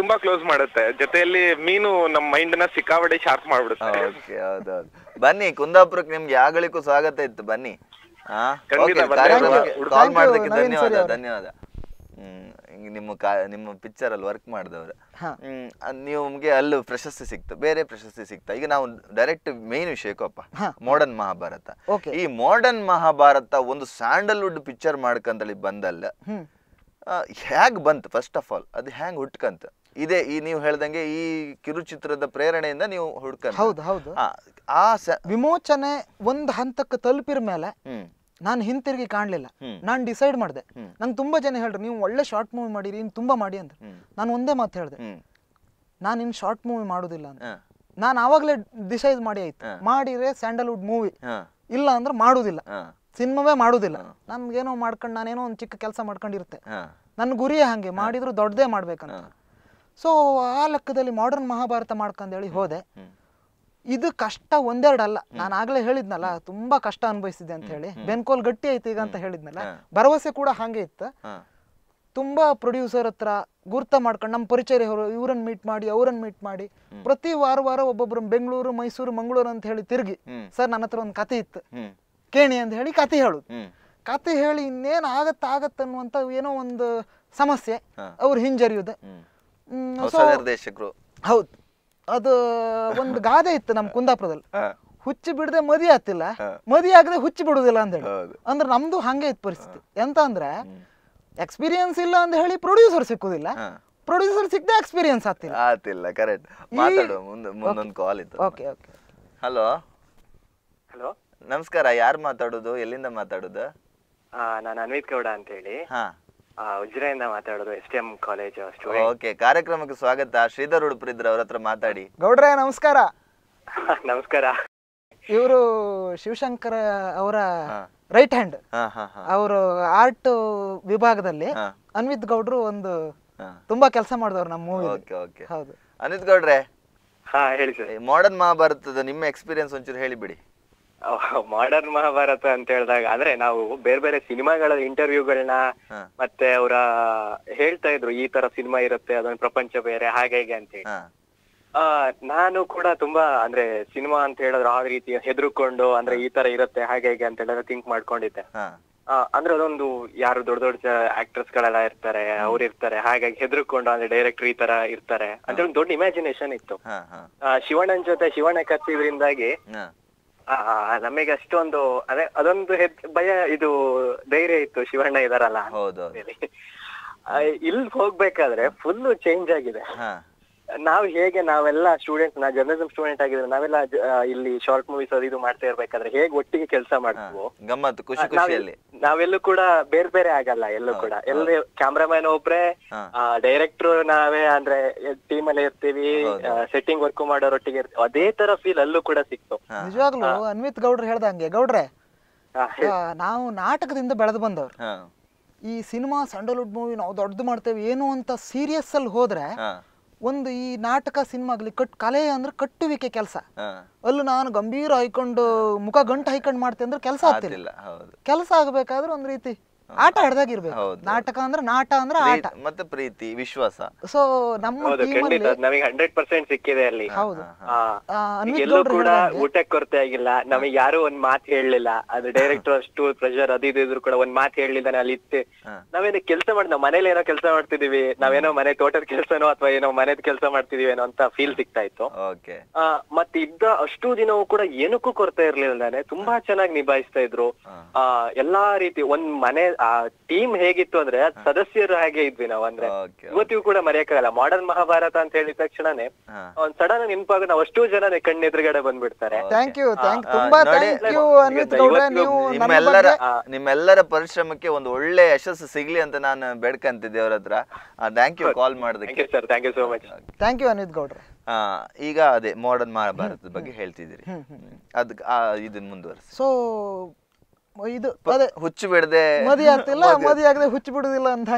ತುಂಬಾ ಕ್ಲೋಸ್ ಮಾಡುತ್ತೆ ಜೊತೆಯಲ್ಲಿ ಮೀನು ನಮ್ಮ ಮೈಂಡ್ ನ ಸಿಕ್ಕಾಪಟ್ಟೆ ಶಾರ್ಪ್ ಮಾಡ್ಬಿಡುತ್ತೆ ಓಕೆ ಬನ್ನಿ ಕುಂದಾಪುರಕ್ಕೆ ನಿಮ್ಗೆ ಯಾಗಳಿಗೂ ಸ್ವಾಗತ ಇತ್ತು ಬನ್ನಿ ಹಾ ಕಾಲ್ ಮಾಡೋದಕ್ಕೆ ಧನ್ಯವಾದ ಧನ್ಯವಾದ ನಿಮ್ಮ ನಿಮ್ಮ ಪಿಕ್ಚರ್ ಅಲ್ಲಿ ವರ್ಕ್ ಮಾಡಿದವ್ರು ನಿಮಗೆ ಅಲ್ಲೂ ಪ್ರಶಸ್ತಿ ಸಿಕ್ತು ಬೇರೆ ಪ್ರಶಸ್ತಿ ಸಿಕ್ತ ಈಗ ನಾವು ಡೈರೆಕ್ಟ್ ಮೇನ್ ವಿಷಯಕ್ಕಪ್ಪ ಮಾಡರ್ನ್ ಮಹಾಭಾರತ ಈ ಮಾಡರ್ನ್ ಮಹಾಭಾರತ ಒಂದು ಸ್ಯಾಂಡಲ್ವುಡ್ ಪಿಕ್ಚರ್ ಮಾಡ್ಕಂತೇಳಿ ಬಂದಲ್ಲ ಹ್ಯಾಂಗ್ ಬಂತು ಫಸ್ಟ್ ಆಫ್ ಆಲ್ ಅದು ಹ್ಯಾಂಗ್ ಹುಟ್ಕಂತ ಇದೇ ಈ ನೀವು ಹೇಳ್ದಂಗೆ ಈ ಕಿರುಚಿತ್ರದ ಪ್ರೇರಣೆಯಿಂದ ನೀವು ಹುಡ್ಕ ಹೌದು ಹೌದು ಆ ವಿಮೋಚನೆ ಒಂದು ಹಂತಕ್ಕೆ ತಲುಪಿರ ಮೇಲೆ ನಾನು ಹಿಂತಿರುಗಿ ಕಾಣಲಿಲ್ಲ ನಾನು ಡಿಸೈಡ್ ಮಾಡಿದೆ ನಂಗೆ ತುಂಬಾ ಜನ ಹೇಳ್ರು ನೀವು ಒಳ್ಳೆ ಶಾರ್ಟ್ ಮೂವಿ ಮಾಡಿರಿ ಇನ್ ತುಂಬಾ ಮಾಡಿ ಅಂತ ನಾನು ಒಂದೇ ಮಾತು ಹೇಳಿದೆ ನಾನು ಇನ್ ಶಾರ್ಟ್ ಮೂವಿ ಮಾಡೋದಿಲ್ಲ ಅಂತ ನಾನು ಆವಾಗಲೇ ಡಿಸೈಡ್ ಮಾಡಿ ಆಯ್ತು ಮಾಡಿದ್ರೆ ಸ್ಯಾಂಡಲ್ವುಡ್ ಮೂವಿ ಇಲ್ಲ ಅಂದ್ರೆ ಮಾಡೋದಿಲ್ಲ ಸಿನಿಮಾವೇ ಮಾಡೋದಿಲ್ಲ ನಮ್ಗೇನೋ ಮಾಡ್ಕೊಂಡು ನಾನೇನೋ ಒಂದು ಚಿಕ್ಕ ಕೆಲಸ ಮಾಡ್ಕೊಂಡಿರುತ್ತೆ ನನ್ನ ಗುರಿಯೇ ಹಾಗೆ ಮಾಡಿದ್ರು ದೊಡ್ಡದೇ ಮಾಡ್ಬೇಕಂತ ಸೊ ಆ ಲೆಕ್ಕದಲ್ಲಿ ಮಾಡರ್ನ್ ಮಹಾಭಾರತ ಮಾಡ್ಕೊಂಡೇಳಿ ಹೋದೆ ಇದು ಕಷ್ಟ ಅಲ್ಲ ನಾನು ಆಗ್ಲೇ ಹೇಳಿದ್ನಲ್ಲ ತುಂಬಾ ಕಷ್ಟ ಅನುಭವಿಸಿದೆ ಅಂತ ಹೇಳಿ ಬೆನ್ಕೋಲ್ ಗಟ್ಟಿ ಆಯ್ತು ಈಗ ಅಂತ ಹೇಳಿದ್ನಲ್ಲ ಭರವಸೆ ಕೂಡ ಹಾಗೆ ಇತ್ತು ತುಂಬಾ ಪ್ರೊಡ್ಯೂಸರ್ ಹತ್ರ ಗುರ್ತ ಮಾಡ್ಕೊಂಡು ನಮ್ಮ ಪರಿಚಯ ಇವ್ರನ್ನ ಮೀಟ್ ಮಾಡಿ ಅವರನ್ನ ಮೀಟ್ ಮಾಡಿ ಪ್ರತಿ ವಾರ ವಾರ ಒಬ್ಬೊಬ್ರು ಬೆಂಗಳೂರು ಮೈಸೂರು ಮಂಗಳೂರು ಅಂತ ಹೇಳಿ ತಿರುಗಿ ಸರ್ ನನ್ನ ಹತ್ರ ಒಂದು ಕತೆ ಇತ್ತು ಕೇಣಿ ಅಂತ ಹೇಳಿ ಕತೆ ಹೇಳುದು ಕತೆ ಹೇಳಿ ಇನ್ನೇನ್ ಆಗತ್ತ ಆಗತ್ತ ಅನ್ನುವಂತ ಏನೋ ಒಂದು ಸಮಸ್ಯೆ ಅವ್ರು ಹಿಂಜರಿಯುದು ಹೌದು ಅದು ಒಂದು ಗಾದೆ ಇತ್ತು ನಮ್ಮ ಕುಂದಾಪುರದಲ್ಲಿ ಹುಚ್ಚಿ ಬಿಡದೆ ಮದಿ ಆತಿಲ್ಲ ಮದಿ ಆಗದೆ ಹುಚ್ಚಿ ಬಿಡುದಿಲ್ಲ ಅಂತ ಹೇಳಿ ಅಂದ್ರೆ ನಮ್ದು ಹಂಗೆ ಇತ್ತು ಪರಿಸ್ಥಿತಿ ಎಂತ ಅಂದ್ರೆ ಎಕ್ಸ್ಪೀರಿಯನ್ಸ್ ಇಲ್ಲ ಅಂತ ಹೇಳಿ ಪ್ರೊಡ್ಯೂಸರ್ ಸಿಕ್ಕುದಿಲ್ಲ ಪ್ರೊಡ್ಯೂಸರ್ ಸಿಕ್ಕದೆ ಎಕ್ಸ್ಪೀರಿಯನ್ಸ್ ಆಗ್ತಿಲ್ಲ ಆಗ್ತಿಲ್ಲ ಕರೆಕ್ಟ್ ಮಾತಾಡು ಮುಂದೆ ಮುಂದೊಂದು ಕಾಲ್ ಇತ್ತು ಓಕೆ ಓಕೆ ಹಲೋ ಹಲೋ ನಮಸ್ಕಾರ ಯಾರು ಮಾತಾಡೋದು ಎಲ್ಲಿಂದ ಮಾತಾಡೋದು ನಾನು ಅನ್ವಿತ್ ಗೌಡ ಅಂತ ಹೇಳಿ ಉಜ್ರೆಯಿಂದ ಮಾತಾಡೋದು S T M college okay ಕಾರ್ಯಕ್ರಮಕ್ಕೆ ಸ್ವಾಗತ ಶ್ರೀಧರ್ ಇದ್ರ ಅವ್ರ ಹತ್ರ ಮಾತಾಡಿ ಗೌಡ್ರೆ ನಮಸ್ಕಾರ [LAUGHS] ನಮಸ್ಕಾರ ಇವರು ಶಿವಶಂಕರ ಅವರ ರೈಟ್ ಹ್ಯಾಂಡ್ ಅವರು ಆರ್ಟ್ ವಿಭಾಗದಲ್ಲಿ ಅನ್ವಿತ್ ಗೌಡ್ರು ಒಂದು ತುಂಬಾ ಕೆಲಸ ಮಾಡಿದವರು ನಮ್ಮ ಮೂವಿ ಹೌದು ಅನಿತ್ ಗೌಡ್ರೆ ಹಾ ಹೇಳಿ ಸರ್ ಮಾಡರ್ನ್ ಮಹಾಭಾರತದ ನಿಮ್ಮ ಎಕ್ಸ್ಪೀರಿಯನ್ಸ್ ಒಂಚೂರು ಹೇಳಿಬಿಡಿ ಮಾಡರ್ನ್ ಮಹಾಭಾರತ ಅಂತ ಹೇಳಿದಾಗ ಅಂದ್ರೆ ನಾವು ಬೇರೆ ಬೇರೆ ಸಿನಿಮಾಗಳ ಇಂಟರ್ವ್ಯೂಗಳನ್ನ ಮತ್ತೆ ಅವರ ಹೇಳ್ತಾ ಇದ್ರು ಈ ತರ ಸಿನಿಮಾ ಇರುತ್ತೆ ಅದೊಂದು ಪ್ರಪಂಚ ಬೇರೆ ಹಾಗೆ ಹೀಗೆ ಅಂತ ಹೇಳಿ ನಾನು ಕೂಡ ತುಂಬಾ ಅಂದ್ರೆ ಸಿನಿಮಾ ಅಂತ ಹೇಳಿದ್ರೆ ಆ ರೀತಿ ಹೆದರ್ಕೊಂಡು ಅಂದ್ರೆ ಈ ತರ ಇರುತ್ತೆ ಹಾಗೆ ಹೀಗೆ ಅಂತ ಹೇಳಿದ್ರೆ ಥಿಂಕ್ ಮಾಡ್ಕೊಂಡಿದ್ದೆ ಅಂದ್ರೆ ಅದೊಂದು ಯಾರು ದೊಡ್ಡ ದೊಡ್ಡ ಆಕ್ಟ್ರೆಸ್ ಗಳೆಲ್ಲ ಇರ್ತಾರೆ ಅವ್ರು ಇರ್ತಾರೆ ಹಾಗಾಗಿ ಹೆದರ್ಕೊಂಡು ಅಂದ್ರೆ ಡೈರೆಕ್ಟರ್ ಈ ತರ ಇರ್ತಾರೆ ಅಂತ ಒಂದು ದೊಡ್ಡ ಇಮ್ಯಾಜಿನೇಷನ್ ಇತ್ತು ಶಿವಣ್ಣನ್ ಜೊತೆ ಶಿವಣ್ಣ ಕತ್ತಿದ್ರಿಂದಾಗಿ ನಮಗೆ ಅಷ್ಟೊಂದು ಅದೇ ಅದೊಂದು ಭಯ ಇದು ಧೈರ್ಯ ಇತ್ತು ಶಿವಣ್ಣ ಇದಾರಲ್ಲ ಇಲ್ಲಿ ಹೋಗ್ಬೇಕಾದ್ರೆ ಫುಲ್ ಚೇಂಜ್ ಆಗಿದೆ ನಾವ್ ಹೇಗೆ ನಾವೆಲ್ಲ ಸ್ಟೂಡೆಂಟ್ ನಾ ಜರ್ನಲಿಸಂ ಸ್ಟೂಡೆಂಟ್ ಆಗಿದ್ರೆ ನಾವೆಲ್ಲ ಇಲ್ಲಿ ಶಾರ್ಟ್ ಮೂವೀಸ್ ಅದು ಇದು ಮಾಡ್ತಾ ಇರ್ಬೇಕಾದ್ರೆ ಹೇಗೆ ಒಟ್ಟಿಗೆ ಕೆಲಸ ಮಾಡ್ತೀವೋ ಗಮ್ಮತ್ ಖುಷಿ ಖುಷಿಯಲ್ಲಿ ನಾವೆಲ್ಲೂ ಕೂಡ ಬೇರೆ ಬೇರೆ ಆಗಲ್ಲ ಎಲ್ಲೂ ಕೂಡ ಎಲ್ಲ ಕ್ಯಾಮ್ರಾಮನ್ ಒಬ್ರೆ ಡೈರೆಕ್ಟರ್ ನಾವೇ ಅಂದ್ರೆ ಟೀಮ್ ಅಲ್ಲಿ ಇರ್ತೀವಿ ಸೆಟ್ಟಿಂಗ್ ವರ್ಕ್ ಮಾಡೋರ್ ಇರ್ತೀವಿ ಅದೇ ತರ ಫೀಲ್ ಅಲ್ಲೂ ಕೂಡ ಸಿಕ್ತು ನಿಜವಾಗ್ಲೂ ಅನ್ವಿತ್ ಗೌಡ್ರು ಹೇಳ್ದಂಗೆ ಗೌಡ್ರೆ ನಾವು ನಾಟಕದಿಂದ ಬೆಳೆದು ಬಂದವ್ರು ಈ ಸಿನಿಮಾ ಸ್ಯಾಂಡಲ್ವುಡ್ ಮೂವಿ ನಾವು ದೊಡ್ಡದು ಮಾಡ್ತೇವೆ ಏನು ಅಂತ ಸೀರಿಯಸ್ ಅಲ್ಲಿ ಹೋದ್ರೆ ಒಂದು ಈ ನಾಟಕ ಸಿನಿಮಾಗ್ಲಿ ಕಟ್ ಕಲೆ ಅಂದ್ರೆ ಕಟ್ಟುವಿಕೆ ಕೆಲಸ ಅಲ್ಲೂ ನಾನು ಗಂಭೀರ ಹಾಯ್ಕೊಂಡು ಮುಖ ಗಂಟು ಹೈಕೊಂಡು ಮಾಡ್ತೇನೆ ಅಂದ್ರೆ ಕೆಲಸ ಆಗ್ತಿಲ್ಲ ಕೆಲಸ ಆಗಬೇಕಾದ್ರೆ ಒಂದು ರೀತಿ ಆಟ ಇರ್ಬೇಕು ನಾಟಕ ಅಂದ್ರೆ ನಾಟ ಅಂದ್ರೆ ಆಟ ಮತ್ತೆ ಪ್ರೀತಿ ವಿಶ್ವಾಸ ಸೊ ನಮ್ಮ ಹಂಡ್ರೆಡ್ ಪರ್ಸೆಂಟ್ ಸಿಕ್ಕಿದೆ ಅಲ್ಲಿ ಹೌದು ಕೂಡ ಊಟಕ್ಕೆ ಕೊರತೆ ಆಗಿಲ್ಲ ನಮಗೆ ಯಾರು ಒಂದ್ ಮಾತು ಹೇಳಲಿಲ್ಲ ಅದು ಡೈರೆಕ್ಟರ್ ಅಷ್ಟು ಪ್ರೆಷರ್ ಅದು ಇದು ಇದ್ರು ಕೂಡ ಒಂದ್ ಮಾತು ಹೇಳಲಿಲ್ಲ ಅಲ್ಲಿ ಇತ್ತು ನಾವೇನೋ ಕೆಲಸ ಮಾಡಿದ್ ನಾವ್ ಮನೇಲಿ ಏನೋ ಕೆಲಸ ಮಾಡ್ತಿದೀವಿ ನಾವೇನೋ ಮನೆ ತೋಟದ ಕೆಲಸನೋ ಅಥವಾ ಏನೋ ಮನೆದ ಕೆಲಸ ಮಾಡ್ತಿದೀವಿ ಏನೋ ಅಂತ ಫೀಲ್ ಸಿಗ್ತಾ ಇತ್ತು ಮತ್ತೆ ಇದ್ದ ಅಷ್ಟು ದಿನವೂ ಕೂಡ ಏನಕ್ಕೂ ಕೊರತೆ ಇರ್ಲಿಲ್ಲ ತುಂಬಾ ಚೆನ್ನಾಗಿ ನಿಭಾಯಿಸ್ತಾ ಇದ್ರು ಆ ಎಲ್ಲಾ ರೀತಿ ಒಂದ್ ಮನೆ ಆ ಟೀಮ್ ಹೇಗಿತ್ತು ಅಂದ್ರೆ ಸದಸ್ಯರು ಹಾಗೆ ಇದ್ವಿ ನಾವು ಅಂದ್ರೆ ಇವತ್ತಿಗೂ ಕೂಡ ಮರೆಯಕ್ಕಾಗಲ್ಲ ಮಾಡರ್ನ್ ಮಹಾಭಾರತ ಅಂತ ಹೇಳಿದ ತಕ್ಷಣನೇ ಒಂದ್ ಸಡನ್ ನೆನಪಾಗ ನಾವು ಅಷ್ಟು ಜನ ಕಣ್ಣೆದುರುಗಡೆ ಬಂದ್ಬಿಡ್ತಾರೆ ನಿಮ್ಮೆಲ್ಲರ ಪರಿಶ್ರಮಕ್ಕೆ ಒಂದು ಒಳ್ಳೆ ಯಶಸ್ಸು ಸಿಗ್ಲಿ ಅಂತ ನಾನು ಬೇಡ್ಕಂತಿದ್ದೆ ಅವ್ರ ಹತ್ರ ಥ್ಯಾಂಕ್ ಯು ಕಾಲ್ ಮಾಡೋದಕ್ಕೆ sir thank you so much thank you Anith ಗೌಡ್ರೆ ಈಗ ಅದೇ ಮಾಡರ್ನ್ ಮಹಾಭಾರತದ ಬಗ್ಗೆ ಹೇಳ್ತಿದ್ದೀರಿ ಅದಕ್ಕೆ ಇದನ್ನ ಮುಂದುವರೆಸಿ ಸೊ ಇದು ಅದೇ ಹುಚ್ಚು ಬಿಡದೆ ಮದಿ ಆಗ್ತಿಲ್ಲ ಮದಿ ಆಗದೆ ಹುಚ್ಚು ಬಿಡುದಿಲ್ಲ ಅಂತ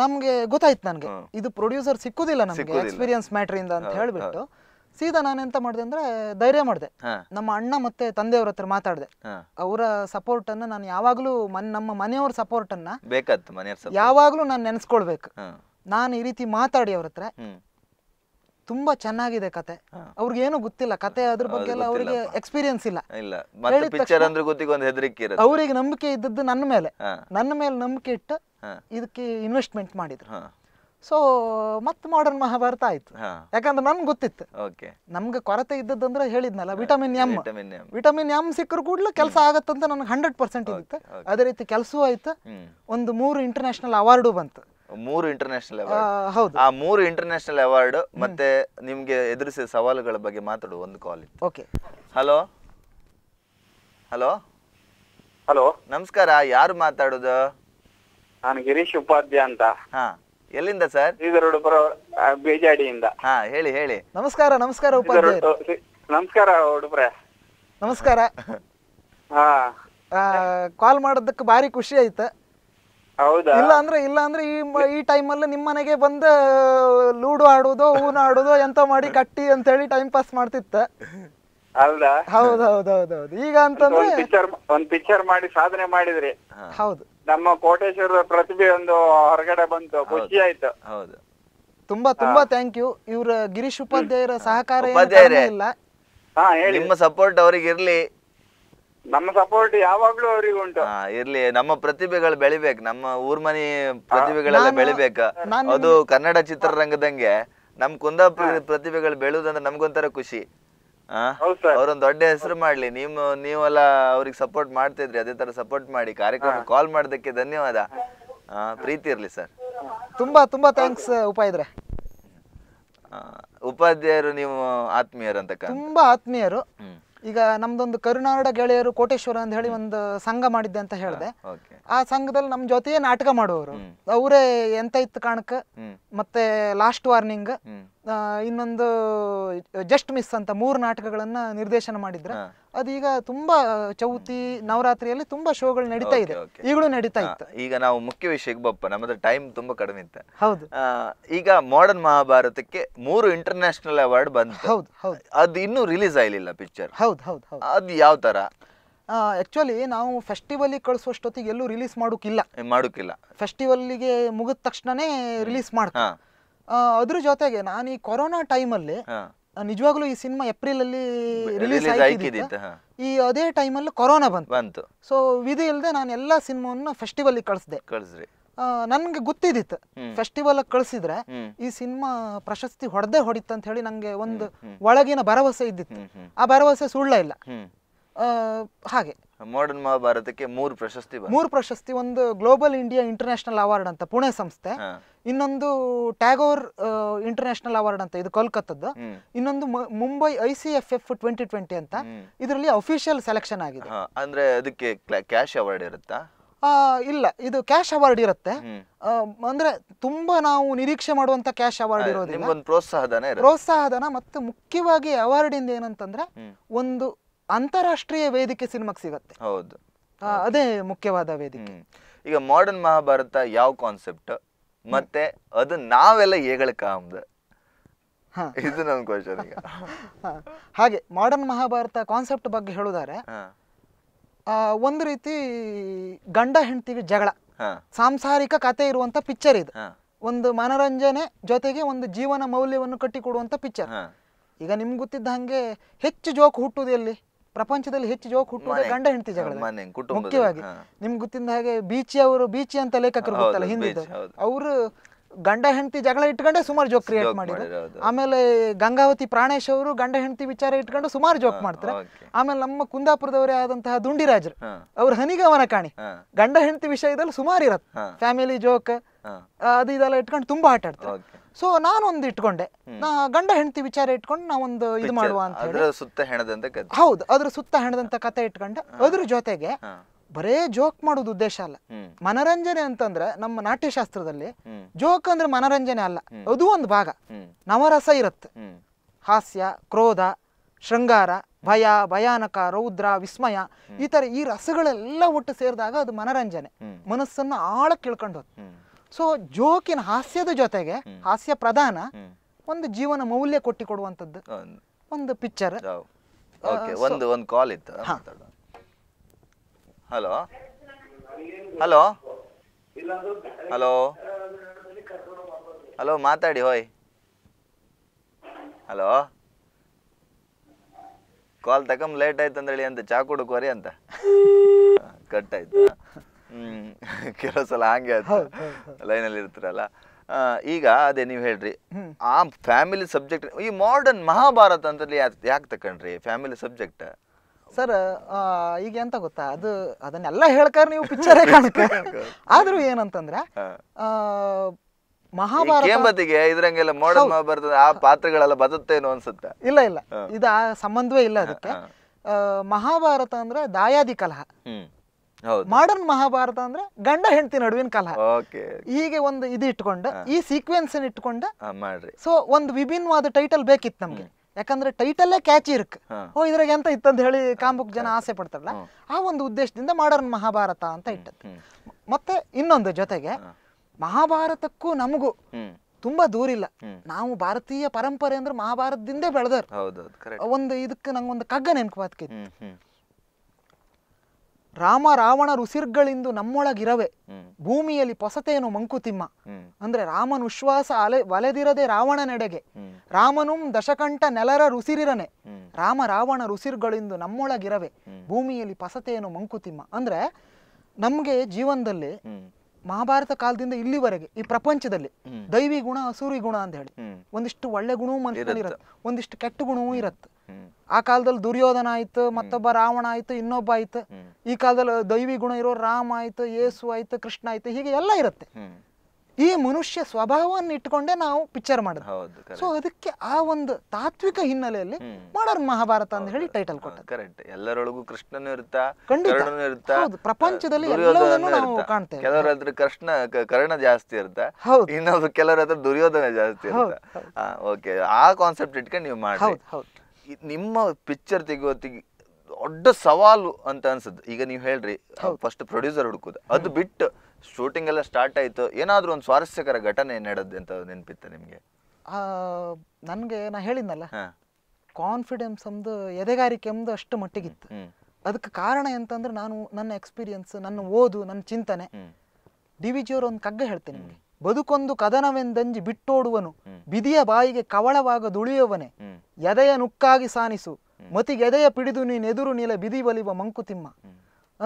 ನಮ್ಗೆ ಗೊತ್ತಾಯ್ತು ನನ್ಗೆ ಇದು ಪ್ರೊಡ್ಯೂಸರ್ ಸಿಕ್ಕುದಿಲ್ಲ ನಮ್ಗೆ ಎಕ್ಸ್ಪೀರಿಯನ್ಸ್ ಮ್ಯಾಟ್ರಿಂದ ಅಂತ ಹೇಳ್ಬಿಟ್ಟು ಸೀದಾ ನಾನು ಎಂತ ಮಾಡಿದೆ ಅಂದ್ರೆ ಧೈರ್ಯ ಮಾಡಿದೆ ನಮ್ಮ ಅಣ್ಣ ಮತ್ತೆ ತಂದೆಯವ್ರ ಹತ್ರ ಮಾತಾಡಿದೆ ಅವರ ಸಪೋರ್ಟ್ ಅನ್ನ ನಾನು ಯಾವಾಗ್ಲೂ ನಮ್ಮ ಮನೆಯವ್ರ ಸಪೋರ್ಟ್ ಅನ್ನ ಯಾವಾಗ್ಲೂ ನಾನು ನೆನ್ಸ್ಕೊಳ್ಬೇಕು ನಾನು ಈ ರೀತಿ ಮಾತಾಡಿ ಅವ್ರ ಹತ್ರ ತುಂಬಾ ಚೆನ್ನಾಗಿದೆ ಕತೆ ಅವ್ರಿಗೆ ಏನು ಗೊತ್ತಿಲ್ಲ ಕತೆ ಅದ್ರ ಬಗ್ಗೆ ಎಲ್ಲ ಅವರಿಗೆ ಎಕ್ಸ್ಪೀರಿಯನ್ಸ್ ಇಲ್ಲ ಇಲ್ಲ ಅಂದ್ರೆ ನಂಬಿಕೆ ಇದ್ದದ್ದು ನನ್ನ ಮೇಲೆ ನನ್ನ ಮೇಲೆ ನಂಬಿಕೆ ಇಟ್ಟು ಇದಕ್ಕೆ ಇನ್ವೆಸ್ಟ್ಮೆಂಟ್ ಮಾಡಿದ್ರು ಸೊ ಮತ್ತೆ ಮಾಡರ್ನ್ ಮಹಾಭಾರತ ಆಯ್ತು ಯಾಕಂದ್ರೆ ನನ್ಗೆ ಗೊತ್ತಿತ್ತು ನಮ್ಗೆ ಕೊರತೆ ಇದ್ದದಂದ್ರೆ ಹೇಳಿದ್ನಲ್ಲ ವಿಟಮಿನ್ ಎಂ ವಿಟಮಿನ್ ಎಮ್ ಸಿಕ್ಕರು ಕೂಡ ಕೆಲಸ ಆಗತ್ತಂತ ನನಗೆ ಹಂಡ್ರೆಡ್ ಪರ್ಸೆಂಟ್ ಇತ್ತು ಅದೇ ರೀತಿ ಕೆಲಸವೂ ಆಯ್ತು ಒಂದು ಮೂರು ಇಂಟರ್ನ್ಯಾಷನಲ್ ಅವಾರ್ಡು ಬಂತು ಮೂರು ಇಂಟರ್ನ್ಯಾಷನಲ್ ಅವಾರ್ಡ್ ಆ ಮೂರು ಇಂಟರ್ನ್ಯಾಷನಲ್ ಅವಾರ್ಡ್ ಮತ್ತೆ ನಿಮ್ಗೆ ಎದುರಿಸಿದ ಸವಾಲುಗಳ ಬಗ್ಗೆ ಮಾತಾಡು ಒಂದು call okay hello hello hello ನಮಸ್ಕಾರ ಯಾರು ಮಾತಾಡುದು ನಾನು ಗಿರೀಶ್ ಉಪಾಧ್ಯಾಯ ಅಂತ ಹಾ ಎಲ್ಲಿಂದ ಸರ್ ಬೇಜಾಡಿಯಿಂದ ಹಾ ಹೇಳಿ ಹೇಳಿ ನಮಸ್ಕಾರ ನಮಸ್ಕಾರ ಉಪಾಧ್ಯಾಯ ನಮಸ್ಕಾರ ಹುಡುಗ್ರೆ ನಮಸ್ಕಾರ ಹಾ ಕಾಲ್ ಮಾಡೋದಕ್ಕೆ ಭಾರಿ ಖುಷಿ ಆಯ್ತು ಇಲ್ಲ ಅಂದ್ರೆ ಇಲ್ಲ ಅಂದ್ರೆ ಈ ಈ ಟೈಮಲ್ಲಿ ನಿಮ್ಮ ಮನೆಗೆ ಬಂದ ಲೂಡೋ ಆಡೋದು ಹೂನ ಆಡೋದು ಎಂತ ಮಾಡಿ ಕಟ್ಟಿ ಅಂತ ಹೇಳಿ ಟೈಮ್ ಪಾಸ್ ಮಾಡ್ತಿತ್ತ ಅಲ್ದಾ ಈಗ ಅಂತಂದ್ರೆ ಪಿಕ್ಚರ್ ಒಂದ್ ಪಿಕ್ಚರ್ ಮಾಡಿ ಸಾಧನೆ ಮಾಡಿದ್ರಿ ಹೌದು ನಮ್ಮ ಕೋಟೇಶ್ವರ ಪ್ರತಿಭೆ ಒಂದು ಹೊರಗಡೆ ಬಂತು ಖುಷಿ ಆಯ್ತು ಹೌದು ತುಂಬಾ ತುಂಬಾ ಥ್ಯಾಂಕ್ ಯು ಇವ್ರ ಗಿರೀಶ್ ಉಪಾಧ್ಯಾಯರ ಸಹಕಾರ ಇಲ್ಲ ನಿಮ್ಮ ಸಪೋರ್ಟ್ ಅವ್ರಿಗೆ ಇರ್ಲಿ ನಮ್ಮ ಸಪೋರ್ಟ್ ಯಾವಾಗ್ಲೂ ಅವ್ರಿಗೆ ಉಂಟು ಇರ್ಲಿ ನಮ್ಮ ಪ್ರತಿಭೆಗಳು ಬೆಳಿಬೇಕು ನಮ್ಮ ಊರ್ ಮನಿ ಪ್ರತಿಭೆಗಳೆಲ್ಲ ಬೆಳಿಬೇಕ ಅದು ಕನ್ನಡ ಚಿತ್ರರಂಗದಂಗೆ ನಮ್ ಕುಂದಾಪುರ ಪ್ರತಿಭೆಗಳು ಬೆಳೆಯುದಂದ್ರೆ ನಮ್ಗೊಂಥರ ಖುಷಿ ಆ? ಅವ್ರೊಂದ್ ದೊಡ್ಡ ಹೆಸರು ಮಾಡ್ಲಿ ನೀವು ನೀವೆಲ್ಲ ಅವ್ರಿಗೆ ಸಪೋರ್ಟ್ ಮಾಡ್ತಾ ಅದೇ ತರ ಸಪೋರ್ಟ್ ಮಾಡಿ ಕಾರ್ಯಕ್ರಮ ಕಾಲ್ ಮಾಡೋದಕ್ಕೆ ಧನ್ಯವಾದ ಪ್ರೀತಿ ಇರ್ಲಿ ಸರ್ ತುಂಬಾ ತುಂಬಾ ಥ್ಯಾಂಕ್ಸ್ ಉಪಾಯಿದ್ರೆ ಉಪಾಧ್ಯಾಯರು ನೀವು ಆತ್ಮೀಯರು ಅಂತ ತುಂಬಾ ಆತ್ಮೀಯರು ಈಗ ನಮ್ದೊಂದು ಕರುನಾಡ ಗೆಳೆಯರು ಕೋಟೇಶ್ವರ ಅಂತ ಹೇಳಿ ಒಂದು ಸಂಘ ಮಾಡಿದ್ದೆ ಅಂತ ಹೇಳಿದೆ ಆ ಸಂಘದಲ್ಲಿ ನಮ್ ಜೊತೆಯೇ ನಾಟಕ ಮಾಡುವವರು ಅವರೇ ಎಂತ ಇತ್ತು ಕಾರಣಕ್ಕೆ ಮತ್ತೆ ಲಾಸ್ಟ್ ವಾರ್ನಿಂಗ್ ಇನ್ನೊಂದು ಜಸ್ಟ್ ಮಿಸ್ ಅಂತ ಮೂರು ನಾಟಕಗಳನ್ನು ನಿರ್ದೇಶನ ಮಾಡಿದ್ರ ಅದೀಗ ತುಂಬಾ ಚೌತಿ ನವರಾತ್ರಿಯಲ್ಲಿ ತುಂಬಾ ಶೋಗಳು ನಡೀತಾ ಇದೆ ಈಗಲೂ ನಡೀತಾ ಇತ್ತು ಈಗ ನಾವು ಮುಖ್ಯ ವಿಷಯಕ್ಕೆ ಬಪ್ಪ ನಮ್ಮದ್ರ ಟೈಮ್ ತುಂಬಾ ಕಡಿಮೆ ಇತ್ತು ಹೌದು ಈಗ ಮಾಡರ್ನ್ ಮಹಾಭಾರತಕ್ಕೆ ಮೂರು ಇಂಟರ್ನ್ಯಾಷನಲ್ ಅವಾರ್ಡ್ ಬಂತು ಹೌದು ಹೌದು ಅದು ಇನ್ನೂ ರಿಲೀಸ್ ಆಗಲಿಲ್ಲ ಪಿಕ್ಚರ್ ಹೌದು ಹೌದು ಹೌದು ಅದು ಯಾವ ತರ ಆ್ಯಕ್ಚುಲಿ ನಾವು ಫೆಸ್ಟಿವಲಿಗೆ ಕಳಿಸುವಷ್ಟೊತ್ತಿಗೆ ಎಲ್ಲೂ ರಿಲೀಸ್ ಮಾಡೋಕ್ಕಿಲ್ಲ ಮಾಡೋಕ್ಕಿಲ್ಲ ಫೆಸ್ಟಿವಲ್ಗೆ ಮುಗಿದ ತಕ್ಷಣನೇ ರಿಲೀಸ್ ಮಾಡ್ತಾ ಅದ್ರ ಜೊತೆಗೆ ನಾನು ಈ ಕೊರೋನಾ ಟೈಮಲ್ಲಿ ನಿಜವಾಗ್ಲೂ ಈ ಸಿನಿಮಾ ಏಪ್ರಿಲ್ ಅಲ್ಲಿ ರಿಲೀಸ್ ಆಗಿದೆ ಈ ಅದೇ ಟೈಮಲ್ಲಿ ಕೊರೋನಾ ಬಂತು ಬಂತು ಸೊ ವಿಧಿ ಇಲ್ಲದೆ ನಾನು ಎಲ್ಲಾ ಸಿನಿಮಾವನ್ನು ಫೆಸ್ಟಿವಲ್ ಕಳಿಸ್ದೆ ಕಳಿಸ್ರಿ ನನ್ಗೆ ಗೊತ್ತಿದ್ದಿತ್ತು ಫೆಸ್ಟಿವಲ್ ಕಳ್ಸಿದ್ರೆ ಈ ಸಿನಿಮಾ ಪ್ರಶಸ್ತಿ ಹೊಡೆದೆ ಹೊಡಿತ ಅಂತ ಹೇಳಿ ನಂಗೆ ಒಂದು ಒಳಗಿನ ಭರವಸೆ ಇದ್ದಿತ್ತು ಆ ಭರವಸೆ ಸುಳ್ಳ ಇಲ್ಲ ಹಾಗೆ ಮಾಡರ್ನ್ ಮಹಾಭಾರತಕ್ಕೆ ಮೂರು ಪ್ರಶಸ್ತಿ ಮೂರು ಪ್ರಶಸ್ತಿ ಒಂದು ಗ್ಲೋಬಲ್ ಇಂಡಿಯಾ ಇಂಟರ್ನ್ಯಾಷನಲ್ ಅವಾರ್ಡ್ ಅಂತ ಪುಣೆ ಸಂಸ್ಥೆ ಇನ್ನೊಂದು ಟ್ಯಾಗೋರ್ ಇಂಟರ್ನ್ಯಾಷನಲ್ ಅವಾರ್ಡ್ ಅಂತ ಇದು ಕೋಲ್ಕತ್ತಾದ್ದು ಇನ್ನೊಂದು Mumbai I C F F twenty twenty ಅಂತ ಇದರಲ್ಲಿ ಅಫಿಷಿಯಲ್ ಸೆಲೆಕ್ಷನ್ ಆಗಿದೆ ಅಂದ್ರೆ ಅದಕ್ಕೆ ಕ್ಯಾಶ್ ಅವಾರ್ಡ್ ಇರುತ್ತಾ ಇಲ್ಲ ಇದು ಕ್ಯಾಶ್ ಅವಾರ್ಡ್ ಇರುತ್ತೆ ಅಂದ್ರೆ ತುಂಬಾ ನಾವು ನಿರೀಕ್ಷೆ ಮಾಡುವಂತ ಕ್ಯಾಶ್ ಅವಾರ್ಡ್ ಇರೋದಿಲ್ಲ ಪ್ರೋತ್ಸಾಹನ ಪ್ರೋತ್ಸಾಹಧನ ಮತ್ತು ಮುಖ್ಯವಾಗಿ ಅವಾರ್ಡ್ ಇಂದ ಏನಂತಂದ್ರೆ ಒಂದು ಅಂತಾರಾಷ್ಟ್ರೀಯ ವೇದಿಕೆ ಸಿನಿಮಾ ಸಿಗುತ್ತೆ ಹೌದು ಅದೇ ಮುಖ್ಯವಾದ ವೇದಿಕೆ ಈಗ ಮಾಡರ್ನ್ ಮಹಾಭಾರತ ಯಾವ ಕಾನ್ಸೆಪ್ಟ್ ಮತ್ತೆ ಅದು ನಾವೆಲ್ಲ ಏಗಳಕ್ಕೆ ಇದು ನನ್ನ ಕ್ವಶನ್ [LAUGHS] ಹಾಗೆ ಮಾಡರ್ನ್ ಮಹಾಭಾರತ ಕಾನ್ಸೆಪ್ಟ್ ಬಗ್ಗೆ ಹೇಳುದಾರೆ ಒಂದು ರೀತಿ ಗಂಡ ಹೆಂಡತಿಗೆ ಜಗಳ ಸಾಂಸಾರಿಕ ಕತೆ ಇರುವಂತ ಪಿಕ್ಚರ್ ಇದು ಒಂದು ಮನರಂಜನೆ ಜೊತೆಗೆ ಒಂದು ಜೀವನ ಮೌಲ್ಯವನ್ನು ಕಟ್ಟಿಕೊಡುವಂತ ಪಿಕ್ಚರ್ ಈಗ ನಿಮ್ಗೆ ಗೊತ್ತಿದ್ದ ಹಂಗೆ ಹೆಚ್ಚು ಜೋಕ್ ಹುಟ್ಟುದು ಎಲ್ಲಿ ಪ್ರಪಂಚದಲ್ಲಿ ಹೆಚ್ಚು ಜೋಕ್ ಹುಟ್ಟುವುದೇ ಗಂಡ ಹೆಂಡತಿ ಜಗಳ ಮುಖ್ಯವಾಗಿ ನಿಮ್ಗೆ ಗೊತ್ತಿದ್ದ ಹಾಗೆ ಬೀಚಿ ಅವರು ಬೀಚಿ ಅಂತ ಲೇಖಕರು ಗೊತ್ತಲ್ಲ ಹಿಂದಿದ್ದು ಅವರು ಗಂಡ ಹೆಂಡತಿ ಜಗಳ ಇಟ್ಕೊಂಡೇ ಸುಮಾರು ಜೋಕ್ ಕ್ರಿಯೇಟ್ ಮಾಡಿದ್ರು ಆಮೇಲೆ ಗಂಗಾವತಿ ಪ್ರಾಣೇಶ್ ಅವರು ಗಂಡ ಹೆಂಡತಿ ವಿಚಾರ ಇಟ್ಕೊಂಡು ಸುಮಾರು ಜೋಕ್ ಮಾಡ್ತಾರೆ ಆಮೇಲೆ ನಮ್ಮ ಕುಂದಾಪುರದವರೇ ಆದಂತಹ ದುಂಡಿರಾಜರು ಅವ್ರ ಹನಿಗವನ ಕಾಣಿ ಗಂಡ ಹೆಂಡತಿ ವಿಷಯದಲ್ಲಿ ಸುಮಾರು ಇರತ್ತೆ ಫ್ಯಾಮಿಲಿ ಜೋಕ್ ಅದು ಇದೆಲ್ಲ ಇಟ್ಕೊಂಡು ತುಂಬಾ ಆಟ ಆಡ್ತಾರೆ ಸೊ ನಾನೊಂದು ಇಟ್ಕೊಂಡೆ ನಾ ಗಂಡ ಹೆಂಡತಿ ವಿಚಾರ ಇಟ್ಕೊಂಡು ನಾವೊಂದು ಇದು ಮಾಡುವ ಅಂತ ಸುತ್ತ ಹೌದು ಅದ್ರ ಸುತ್ತ ಹೆಣದಂತ ಕತೆ ಇಟ್ಕೊಂಡೆ ಅದ್ರ ಜೊತೆಗೆ ಬರೇ ಜೋಕ್ ಮಾಡೋದು ಉದ್ದೇಶ ಅಲ್ಲ ಮನರಂಜನೆ ಅಂತಂದ್ರೆ ನಮ್ಮ ನಾಟ್ಯಶಾಸ್ತ್ರದಲ್ಲಿ ಜೋಕ್ ಅಂದ್ರೆ ಮನರಂಜನೆ ಅಲ್ಲ ಅದು ಒಂದು ಭಾಗ ನವರಸ ಇರುತ್ತೆ ಹಾಸ್ಯ ಕ್ರೋಧ ಶೃಂಗಾರ ಭಯ ಭಯಾನಕ ರೌದ್ರ ವಿಸ್ಮಯ ಈ ತರ ಈ ರಸಗಳೆಲ್ಲ ಒಟ್ಟು ಸೇರಿದಾಗ ಅದು ಮನರಂಜನೆ ಮನಸ್ಸನ್ನ ಆಳ ಕೇಳ್ಕೊಂಡು ಸೊ ಜೋಕಿನ ಹಾಸ್ಯದ ಜೊತೆಗೆ ಹಾಸ್ಯ ಪ್ರಧಾನ ಒಂದು ಜೀವನ ಮೌಲ್ಯ ಕೊಟ್ಟಿ ಕೊಡುವಂಥದ್ದು ಒಂದು ಪಿಕ್ಚರ್ ಒಂದು ಒಂದು ಕಾಲ್ ಇತ್ತು ಹಲೋ ಹಲೋ ಹಲೋ ಹಲೋ ಮಾತಾಡಿ ಹೋಯ್ ಹಲೋ ಕಾಲ್ ತಕಂ ಲೇಟ್ ಆಯ್ತು ಅಂದೇಳಿ ಅಂತ ಚಾ ಕೊಡಕ್ಕೋರಿ ಅಂತ [LAUGHS] ಕಟ್ ಆಯ್ತು [LAUGHS] ಕೆಲವು ಸಲ ಹಂಗೆ ಆಯ್ತು ಲೈನಲ್ಲಿ ಇರ್ತೀರಲ್ಲ ಈಗ ಅದೇ ನೀವು ಹೇಳ್ರಿ ಆ ಫ್ಯಾಮಿಲಿ ಸಬ್ಜೆಕ್ಟ್ ಈ ಮಾಡರ್ನ್ ಮಹಾಭಾರತ ಅಂತಲ್ಲಿ ಯಾಕೆ ತಕೊಂಡ್ರಿ ಫ್ಯಾಮಿಲಿ ಸಬ್ಜೆಕ್ಟ್ ಸರ್ ಈಗ ಎಂತ ಗೊತ್ತಾ ಅದು ಅದನ್ನೆಲ್ಲ ಹೇಳ್ಕಾರ ನೀವು ಪಿಕ್ಚರೇ ಕಾಣುತ್ತೆ [LAUGHS] ಆದ್ರೂ ಏನಂತಂದ್ರೆ ಮಹಾಭಾರತಿಗೆ ಇದ್ರಂಗೆಲ್ಲ ಮಾಡರ್ನ್ ಮಹಾಭಾರತ ಆ ಪಾತ್ರಗಳೆಲ್ಲ ಬದುತ್ತೇನೋ ಅನ್ಸುತ್ತೆ ಇಲ್ಲ ಇಲ್ಲ ಇದು ಆ ಸಂಬಂಧವೇ ಇಲ್ಲ ಅದಕ್ಕೆ ಮಹಾಭಾರತ ಅಂದ್ರೆ ದಾಯಾದಿ ಕಲಹ ಮಾಡರ್ನ್ ಮಹಾಭಾರತ ಅಂದ್ರೆ ಗಂಡ ಹೆಂಡತಿ ನಡುವಿನ ಕಲಹ ಹೀಗೆ ಒಂದು ಇದು ಇಟ್ಕೊಂಡ ಈ ಸೀಕ್ವೆನ್ಸ್ ಇಟ್ಕೊಂಡ ಮಾಡ್ರಿ ಸೊ ಒಂದು ವಿಭಿನ್ನವಾದ ಟೈಟಲ್ ಬೇಕಿತ್ತು ನಮ್ಗೆ ಯಾಕಂದ್ರೆ ಟೈಟಲ್ಲೇ ಕ್ಯಾಚಿ ಇರ್ಕ್ ಓ ಇದ್ರಾಗ ಎಂತ ಇತ್ತಂತ ಹೇಳಿ ಕಾಂಬುಕ್ ಜನ ಆಸೆ ಪಡ್ತಾರಲ್ಲ ಆ ಒಂದು ಉದ್ದೇಶದಿಂದ ಮಾಡರ್ನ್ ಮಹಾಭಾರತ ಅಂತ ಇಟ್ಟ ಮತ್ತೆ ಇನ್ನೊಂದು ಜೊತೆಗೆ ಮಹಾಭಾರತಕ್ಕೂ ನಮಗೂ ತುಂಬಾ ದೂರಿಲ್ಲ ನಾವು ಭಾರತೀಯ ಪರಂಪರೆ ಅಂದ್ರೆ ಮಹಾಭಾರತದಿಂದೇ ಬೆಳೆದರ್ ಒಂದು ಇದಕ್ಕೆ ನಂಗೊಂದು ಕಗ್ಗ ನೆನ್ಕು ಬದುಕಿತ್ತು ರಾಮ ರಾವಣ ರುಸಿರ್ಗಳಿಂದು ನಮ್ಮೊಳಗಿರವೆ ಭೂಮಿಯಲ್ಲಿ ಪೊಸತೇನು ಮಂಕುತಿಮ್ಮ ಅಂದ್ರೆ ರಾಮನ್ ವಿಶ್ವಾಸ ಅಲೆ ಒಲೆದಿರದೆ ರಾವಣನೆಡೆಗೆ ರಾಮನುಂ ದಶಕಂಠ ನೆಲರ ರುಸಿರಿರನೆ ರಾಮ ರಾವಣ ರುಸಿರ್ಗಳಿಂದು ನಮ್ಮೊಳಗಿರವೆ ಭೂಮಿಯಲ್ಲಿ ಪಸತೆಯನ್ನು ಮಂಕುತಿಮ್ಮ ಅಂದ್ರೆ ನಮ್ಗೆ ಜೀವನದಲ್ಲಿ ಮಹಾಭಾರತ ಕಾಲದಿಂದ ಇಲ್ಲಿವರೆಗೆ ಈ ಪ್ರಪಂಚದಲ್ಲಿ ದೈವಿ ಗುಣ ಅಸೂರಿ ಗುಣ ಅಂತ ಹೇಳಿ ಒಂದಿಷ್ಟು ಒಳ್ಳೆ ಗುಣವೂ ಮನುಷ್ಯನಿರತ್ತೆ ಒಂದಿಷ್ಟು ಕೆಟ್ಟ ಗುಣವೂ ಇರತ್ತೆ ಆ ಕಾಲದಲ್ಲಿ ದುರ್ಯೋಧನ ಆಯ್ತು ಮತ್ತೊಬ್ಬ ರಾವಣ ಆಯ್ತು ಇನ್ನೊಬ್ಬ ಆಯ್ತು ಈ ಕಾಲದಲ್ಲಿ ದೈವಿ ಗುಣ ಇರೋ ರಾಮ ಆಯ್ತು ಯೇಸು ಆಯ್ತು ಕೃಷ್ಣ ಆಯ್ತು ಹೀಗೆ ಎಲ್ಲ ಇರುತ್ತೆ ಈ ಮನುಷ್ಯ ಸ್ವಭಾವವನ್ನು ಇಟ್ಕೊಂಡೇ ನಾವು ಪಿಕ್ಚರ್ ಮಾಡಿದ್ವಿ ಸೊ ಅದಕ್ಕೆ ಆ ಒಂದು ತಾತ್ವಿಕ ಹಿನ್ನೆಲೆಯಲ್ಲಿ ಮಾಡರ್ ಮಹಾಭಾರತ ಅಂತ ಹೇಳಿ ಟೈಟಲ್ ಕೊಟ್ಟ ಕರೆಕ್ಟ್ ಎಲ್ಲರೊಳಗೂ ಕೃಷ್ಣನು ಇರುತ್ತಾ ಕರ್ಣನು ಇರುತ್ತಾ ಪ್ರಪಂಚದಲ್ಲಿ ಎಲ್ಲವನ್ನೂ ನಾವು ಕಾಣ್ತೇವೆ ಕೆಲವರ ಹತ್ರ ಕೃಷ್ಣ ಕರ್ಣ ಜಾಸ್ತಿ ಇರುತ್ತಾ ಇನ್ನೊಬ್ಬ ಕೆಲವರ ಹತ್ರ ದುರ್ಯೋಧನ ಜಾಸ್ತಿ ಇರುತ್ತಾ ಓಕೆ ಆ ಕಾನ್ಸೆಪ್ಟ್ ಇಟ್ಕೊಂಡು ನೀವು ಮಾಡಿ ಹೌದು ಹೌದು ನಿಮ್ಮ ಪಿಕ್ಚರ್ ತೆಗೆಯೋ ದೊಡ್ಡ ಸವಾಲು ಅಂತ ಅನ್ಸುತ್ತೆ ಈಗ ನೀವು ಹೇಳ್ರಿ ಫಸ್ಟ್ ಪ್ರೊಡ್ಯೂಸರ್ ಹುಡುಕುದು ಅದು ಬಿಟ್ಟು ಶೂಟಿಂಗ್ ಎಲ್ಲ ಸ್ಟಾರ್ಟ್ ಆಯ್ತು ಏನಾದರೂ ಒಂದು ಸ್ವಾರಸ್ಯಕರ ಘಟನೆ ನಡೆದ್ ಅಂತ ನೆನಪಿತ್ತ ನಿಮಗೆ ನನಗೆ ನಾ ಹೇಳಿದ್ನಲ್ಲ ಕಾನ್ಫಿಡೆನ್ಸ್ ಒಂದು ಎದೆಗಾರಿಕೆ ಅಷ್ಟು ಅಷ್ಟು ಮಟ್ಟಿಗಿತ್ತು ಅದಕ್ಕೆ ಕಾರಣ ಎಂತಂದ್ರೆ ನಾನು ನನ್ನ ಎಕ್ಸ್ಪೀರಿಯನ್ಸ್ ನನ್ನ ಓದು ನನ್ನ ಚಿಂತನೆ ಡಿ ವಿ ಜಿಯವರು ಒಂದು ಕಗ್ಗ ಹೇಳ್ತೇನೆ ನಿಮಗೆ ಬದುಕೊಂದು ಕದನವೆಂದಂಜಿ ಬಿಟ್ಟೋಡುವನು ಬಿದಿಯ ಬಾಯಿಗೆ ಕವಳವಾಗ ದುಳಿಯುವವನೇ ಎದೆಯ ನುಕ್ಕಾಗಿ ಸಾನಿಸು ಮತಿಗೆದೆಯ ಪಿಡಿದು ನೀನೆದುರು ನೀಲ ಬಿದಿ ಬಲಿವ ಮಂಕುತಿಮ್ಮ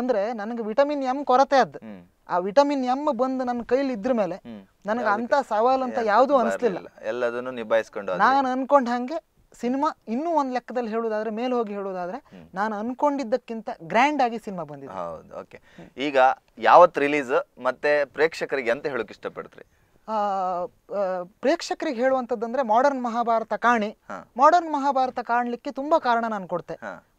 ಅಂದ್ರೆ ನನಗೆ ವಿಟಮಿನ್ ಎಂ ಕೊರತೆ ಅದ್ ಆ ವಿಟಮಿನ್ ಎಂ ಬಂದು ನನ್ನ ಕೈಲಿ ಇದ್ರ ಮೇಲೆ ನನಗೆ ಅಂತ ಸವಾಲ್ ಅಂತ ಯಾವ್ದು ಅನಿಸ್ಲಿಲ್ಲ ಎಲ್ಲದನ್ನು ನಿಭಾಯಿಸ್ಕೊಂಡು ನಾನು ಅನ್ಕೊಂಡ್ ಹಂಗೆ ಸಿನಿಮಾ ಇನ್ನೂ ಒಂದು ಲೆಕ್ಕದಲ್ಲಿ ಹೇಳುವುದಾದ್ರೆ ಮೇಲೆ ಹೋಗಿ ಹೇಳುವುದಾದ್ರೆ ನಾನು ಅನ್ಕೊಂಡಿದ್ದಕ್ಕಿಂತ ಗ್ರ್ಯಾಂಡ್ ಆಗಿ ಸಿನಿಮಾ ಬಂದಿದೆ ಹೌದು ಓಕೆ ಈಗ ಯಾವತ್ತು ರಿಲೀಸ್ ಮತ್ತೆ ಪ್ರೇಕ್ಷಕರಿಗೆ ಅಂತ ಹೇಳೋಕೆ ಇಷ್ಟಪಡ್ತೀರಿ ಪ್ರೇಕ್ಷಕರಿಗೆ ಅಂದ್ರೆ ಮಾಡರ್ನ್ ಮಹಾಭಾರತ ಕಾಣಿ ಮಾಡರ್ನ್ ಮಹಾಭಾರತ ಕಾಣಲಿಕ್ಕೆ ತುಂಬಾ ಕಾರಣ ನಾನು ಕೊಡ್ತೆ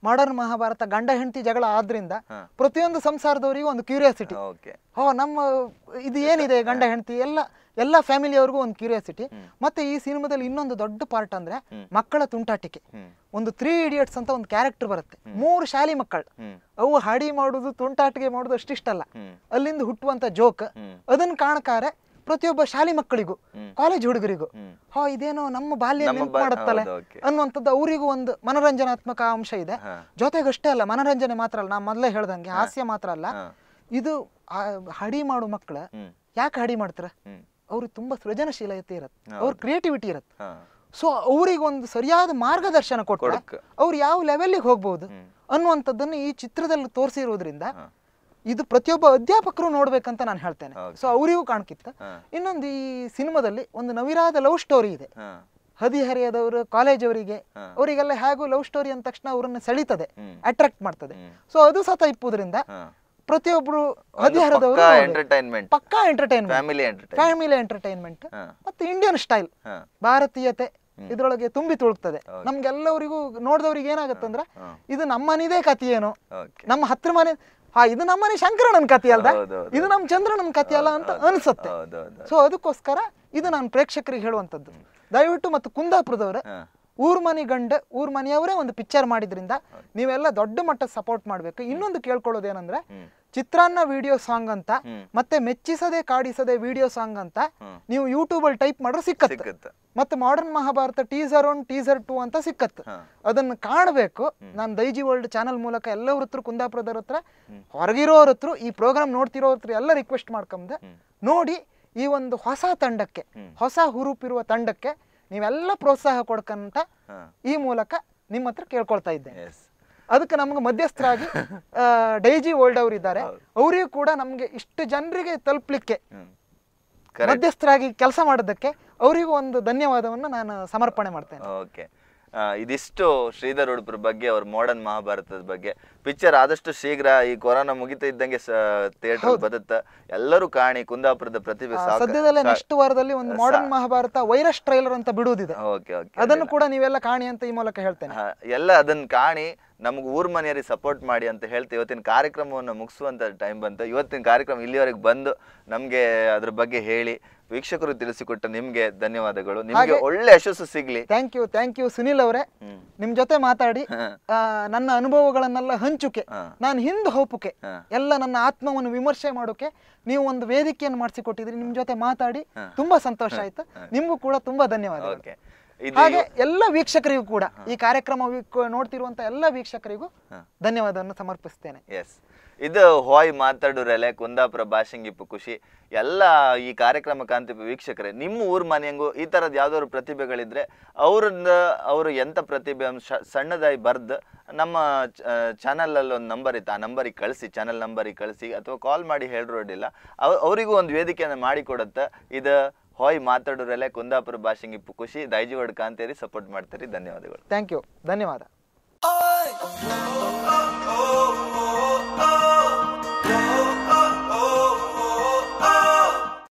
ಮಾಡರ್ನ್ ಮಹಾಭಾರತ ಗಂಡ ಹೆಂಡತಿ ಜಗಳ ಆದ್ರಿಂದ ಪ್ರತಿಯೊಂದು ಸಂಸಾರದವರಿಗೂ ಒಂದು ಕ್ಯೂರಿಯಾಸಿಟಿ ಹೋ ನಮ್ಮ ಇದು ಏನಿದೆ ಗಂಡ ಹೆಂಡತಿ ಎಲ್ಲ ಎಲ್ಲ ಫ್ಯಾಮಿಲಿಯವ್ರಿಗೂ ಒಂದು ಕ್ಯೂರಿಯಾಸಿಟಿ ಮತ್ತೆ ಈ ಸಿನಿಮಾದಲ್ಲಿ ಇನ್ನೊಂದು ದೊಡ್ಡ ಪಾರ್ಟ್ ಅಂದ್ರೆ ಮಕ್ಕಳ ತುಂಟಾಟಿಕೆ ಒಂದು ತ್ರೀ ಇಡಿಯಟ್ಸ್ ಅಂತ ಒಂದು ಕ್ಯಾರೆಕ್ಟರ್ ಬರುತ್ತೆ ಮೂರು ಶಾಲಿ ಮಕ್ಕಳು ಅವು ಹಾಡಿ ಮಾಡುದು ತುಂಟಾಟಿಕೆ ಮಾಡುದು ಅಷ್ಟಿಷ್ಟಲ್ಲ ಅಲ್ಲಿಂದ ಹುಟ್ಟುವಂತ ಜೋಕ್ ಅದನ್ನ ಕಾಣಕಾರೆ ಪ್ರತಿಯೊಬ್ಬ ಶಾಲಿ ಮಕ್ಕಳಿಗೂ ಕಾಲೇಜ್ ಹುಡುಗರಿಗೂ ಹಾ ಇದೇನೋ ನಮ್ಮ ಬಾಲ್ಯ ಮಾಡುತ್ತಲ್ಲ ಅನ್ನುವಂಥದ್ದು ಅವರಿಗೂ ಒಂದು ಮನೋರಂಜನಾತ್ಮಕ ಅಂಶ ಇದೆ ಜೊತೆಗಷ್ಟೇ ಅಲ್ಲ ಮನೋರಂಜನೆ ಮಾತ್ರ ಅಲ್ಲ ನಾ ಮೊದಲೇ ಹೇಳ್ದಂಗೆ ಹಾಸ್ಯ ಮಾತ್ರ ಅಲ್ಲ ಇದು ಹಡಿ ಮಾಡು ಮಕ್ಕಳ ಯಾಕೆ ಹಡಿ ಮಾಡ್ತಾರ ಅವ್ರಿಗೆ ತುಂಬ ಸೃಜನಶೀಲತೆ ಇರುತ್ತೆ ಅವ್ರ ಕ್ರಿಯೇಟಿವಿಟಿ ಇರುತ್ತೆ ಸೊ ಅವ್ರಿಗೆ ಒಂದು ಸರಿಯಾದ ಮಾರ್ಗದರ್ಶನ ಕೊಟ್ಟರೆ ಅವ್ರು ಯಾವ ಲೆವೆಲ್ಗೆ ಹೋಗ್ಬೋದು ಅನ್ನುವಂಥದ್ದನ್ನು ಈ ಚಿತ್ರದಲ್ಲಿ ತೋರಿಸಿರೋದ್ರಿಂದ ಇದು ಪ್ರತಿಯೊಬ್ಬ ಅಧ್ಯಾಪಕರು ನೋಡ್ಬೇಕಂತ ನಾನು ಹೇಳ್ತೇನೆ ಸೊ ಅವರಿಗೂ ಕಾಣ್ಕಿತ್ತ ಇನ್ನೊಂದು ಈ ಸಿನಿಮಾದಲ್ಲಿ ಒಂದು ನವಿರಾದ ಲವ್ ಸ್ಟೋರಿ ಇದೆ ಹದಿಹರಿಯದವರು ಕಾಲೇಜ್ ಅವರಿಗೆ ಅವರಿಗೆಲ್ಲ ಹೇಗೂ ಲವ್ ಸ್ಟೋರಿ ಅಂದ ತಕ್ಷಣ ಅವರನ್ನು ಸೆಳೀತದೆ ಅಟ್ರಾಕ್ಟ್ ಮಾಡ್ತದೆ ಸೊ ಅದು ಸತ ಇಪ್ಪುದ್ರಿಂದ ಪ್ರತಿಯೊಬ್ರು ಹದಿಹರದವರು ಎಂಟರ್ಟೈನ್ಮೆಂಟ್ ಪಕ್ಕಾ ಎಂಟರ್ಟೈನ್ಮೆಂಟ್ ಫ್ಯಾಮಿಲಿ ಫ್ಯಾಮಿಲಿ ಎಂಟರ್ಟೈನ್ಮೆಂಟ್ ಮತ್ತೆ ಇಂಡಿಯನ್ ಸ್ಟೈಲ್ ಭಾರತೀಯತೆ ಇದ್ರೊಳಗೆ ತುಂಬಿ ತುಳುಕ್ತದೆ ನಮ್ಗೆಲ್ಲವರಿಗೂ ನೋಡಿದವ್ರಿಗೆ ಏನಾಗತ್ತಂದ್ರ ಇದು ನಮ್ಮನಿದೇ ಏನು ನಮ್ಮ ಹತ್ರ ಮನೆ ಹಾ ಇದು ನಮ್ಮನೆ ಶಂಕರನನ್ ಕಥೆ ಅಲ್ದ ಇದು ನಮ್ಮ ಚಂದ್ರನನ್ ಕಥೆ ಅಲ್ಲ ಅಂತ ಅನ್ಸುತ್ತೆ ಸೊ ಅದಕ್ಕೋಸ್ಕರ ಇದು ನಾನು ಪ್ರೇಕ್ಷಕರಿಗೆ ಹೇಳುವಂತದ್ದು ದಯವಿಟ್ಟು ಮತ್ತು ಕುಂದಾಪುರದವ್ರೆ ಊರ್ ಗಂಡ ಊರ್ ಮನೆಯವರೇ ಒಂದು ಪಿಕ್ಚರ್ ಮಾಡಿದ್ರಿಂದ ನೀವೆಲ್ಲ ದೊಡ್ಡ ಮಟ್ಟ ಸಪೋರ್ಟ್ ಮಾಡ್ಬೇಕು ಇನ್ನೊಂದು ಏನಂದ್ರೆ ಚಿತ್ರಾನ್ನ ವಿಡಿಯೋ ಸಾಂಗ್ ಅಂತ ಮತ್ತೆ ಮೆಚ್ಚಿಸದೆ ಕಾಡಿಸದೆ ವಿಡಿಯೋ ಸಾಂಗ್ ಅಂತ ನೀವು ಯೂಟ್ಯೂಬ್ ಅಲ್ಲಿ ಟೈಪ್ ಮಾಡ್ರೆ ಸಿಕ್ಕತ್ತೆ ಮತ್ತೆ modern Mahabharata teaser one teaser two ಅಂತ ಸಿಕ್ಕತ್ತೆ ಅದನ್ನ ಕಾಣಬೇಕು ನಾನು ದೈಜಿ ವರ್ಲ್ಡ್ ಚಾನಲ್ ಮೂಲಕ ಎಲ್ಲವ್ರ ಹತ್ರ ಕುಂದಾಪುರದವ್ರ ಹತ್ರ ಹೊರಗಿರೋರ ಹತ್ರ ಈ ಪ್ರೋಗ್ರಾಮ್ ನೋಡ್ತಿರೋ ಹತ್ರ ಎಲ್ಲ ರಿಕ್ವೆಸ್ಟ್ ಮಾಡ್ಕೊಂಡೆ ನೋಡಿ ಈ ಒಂದು ಹೊಸ ತಂಡಕ್ಕೆ ಹೊಸ ಹುರುಪಿರುವ ತಂಡಕ್ಕೆ ನೀವೆಲ್ಲ ಪ್ರೋತ್ಸಾಹ ಕೊಡ್ಕಂತ ಈ ಮೂಲಕ ನಿಮ್ಮ ಹತ್ರ ಕೇಳ್ಕೊಳ್ತಾ ಇದ್ದೇನೆ ಅದಕ್ಕೆ ನಮ್ಗೆ ಮಧ್ಯಸ್ಥರಾಗಿ ಡೈಜಿ ಓಲ್ಡ್ ಅವರು ಇದ್ದಾರೆ ಅವರಿಗೂ ಕೂಡ ನಮ್ಗೆ ಇಷ್ಟು ಜನರಿಗೆ ತಲುಪಲಿಕ್ಕೆ ಮಧ್ಯಸ್ಥರಾಗಿ ಕೆಲಸ ಮಾಡೋದಕ್ಕೆ ಅವರಿಗೂ ಒಂದು ಧನ್ಯವಾದವನ್ನು ನಾನು ಸಮರ್ಪಣೆ ಮಾಡ್ತೇನೆ ಓಕೆ ಇದಿಷ್ಟು ಶ್ರೀಧರ್ ಉಡುಪ್ರ ಬಗ್ಗೆ ಅವ್ರ ಮಾಡರ್ನ್ ಮಹಾಭಾರತದ ಬಗ್ಗೆ ಪಿಕ್ಚರ್ ಆದಷ್ಟು ಶೀಘ್ರ ಈ ಕೊರೋನಾ ಮುಗಿತಾ ಇದ್ದಂಗೆ ಥಿಯೇಟರ್ ಬದತ್ತ ಎಲ್ಲರೂ ಕಾಣಿ ಕುಂದಾಪುರದ ಪ್ರತಿಭೆ ಸದ್ಯದಲ್ಲೇ ನೆಕ್ಸ್ಟ್ ವಾರದಲ್ಲಿ ಒಂದು ಮಾಡರ್ನ್ ಮಹಾಭಾರತ ವೈರಸ್ ಟ್ರೈಲರ್ ಅಂತ ಬಿಡುವುದಿದೆ ಅದನ್ನು ಕೂಡ ನೀವೆಲ್ಲ ಕಾಣಿ ಅಂತ ಈ ಮೂಲಕ ಹೇಳ್ತೇನೆ ಎಲ್ಲ ಅದನ್ನ ಕಾಣಿ ನಮ್ಗೆ ಊರ್ ಮನೆಯವರಿಗೆ ಸಪೋರ್ಟ್ ಮಾಡಿ ಅಂತ ಹೇಳ್ತೀವಿ ಇವತ್ತಿನ ಕಾರ್ಯಕ್ರಮವನ್ನು ಮುಗಿಸುವಂತ ಟೈಮ್ ಬಂತು ಇವತ್ತಿನ ಕಾರ್ಯಕ್ರಮ ಇಲ್ಲಿವರೆಗೆ ಬಂದು ನಮಗೆ ಅದ್ರ ಬಗ್ಗೆ ಹೇಳಿ ವೀಕ್ಷಕರು ತಿಳಿಸಿಕೊಟ್ಟ ನಿಮ್ಗೆ ಧನ್ಯವಾದಗಳು ನಿಮಗೆ ಒಳ್ಳೆ ಯಶಸ್ಸು ಸಿಗ್ಲಿ thank you thank you Sunil ಅವರೇ ನಿಮ್ ಜೊತೆ ಮಾತಾಡಿ ನನ್ನ ಅನುಭವಗಳನ್ನೆಲ್ಲ ಹಂಚುಕೆ ನಾನು ಹಿಂದೆ ಹೋಪುಕೆ ಎಲ್ಲ ನನ್ನ ಆತ್ಮವನ್ನು ವಿಮರ್ಶೆ ಮಾಡೋಕೆ ನೀವು ಒಂದು ವೇದಿಕೆಯನ್ನು ಮಾಡಿಸಿಕೊಟ್ಟಿದ್ರಿ ನಿಮ್ ಜೊತೆ ಮಾತಾಡಿ ತುಂಬಾ ಸಂತೋಷ ಆಯ್ತು ನಿಮ್ಗೂ ಕೂಡ ತುಂಬಾ ಧನ್ಯವಾದ ಹಾಗೆ ಎಲ್ಲ ವೀಕ್ಷಕರಿಗೂ ಕೂಡ ಈ ಕಾರ್ಯಕ್ರಮ ನೋಡ್ತಿರುವಂತ ಎಲ್ಲ ವೀಕ್ಷಕರಿಗೂ ಧನ್ಯವಾದವನ್ನು ಸಮರ್ಪಿಸ್ತೇನೆ ಎಸ್ ಇದು ಹೋಯ್ ಮಾತಾಡೋರೆಲೆ ಕುಂದಾಪುರ ಭಾಷಂಗಿಪ್ಪು ಖುಷಿ ಎಲ್ಲ ಈ ಕಾರ್ಯಕ್ರಮ ಕಾಂತಿ ವೀಕ್ಷಕರೇ ನಿಮ್ಮ ಊರ್ ಮನೆಯಂಗೂ ಈ ಥರದ್ದು ಯಾವ್ದಾದ್ರು ಪ್ರತಿಭೆಗಳಿದ್ರೆ ಅವ್ರನ್ನ ಅವರು ಎಂಥ ಪ್ರತಿಭೆ ಸಣ್ಣದಾಗಿ ಬರ್ದು ನಮ್ಮ ಚಾನಲಲ್ಲಿ ಒಂದು ನಂಬರ್ ಇತ್ತು ಆ ನಂಬರಿಗೆ ಕಳಿಸಿ ಚಾನಲ್ ನಂಬರಿಗೆ ಕಳಿಸಿ ಅಥವಾ ಕಾಲ್ ಮಾಡಿ ಹೇಳಿರೋಡಿಲ್ಲ ಅವರಿಗೂ ಒಂದು ವೇದಿಕೆಯನ್ನು ಮಾಡಿಕೊಡುತ್ತೆ ಇದು ಹೋಯ್ ಮಾತಾಡೋರೆಲೆ ಕುಂದಾಪುರ ಭಾಷೆಂಗಿಪ್ಪು ಖುಷಿ ದೈಜಿವಾಡ್ ಕಾಂತೇರಿ ಸಪೋರ್ಟ್ ಮಾಡ್ತೀರಿ ಧನ್ಯವಾದಗಳು ಥ್ಯಾಂಕ್ ಯು ಧನ್ಯವಾದ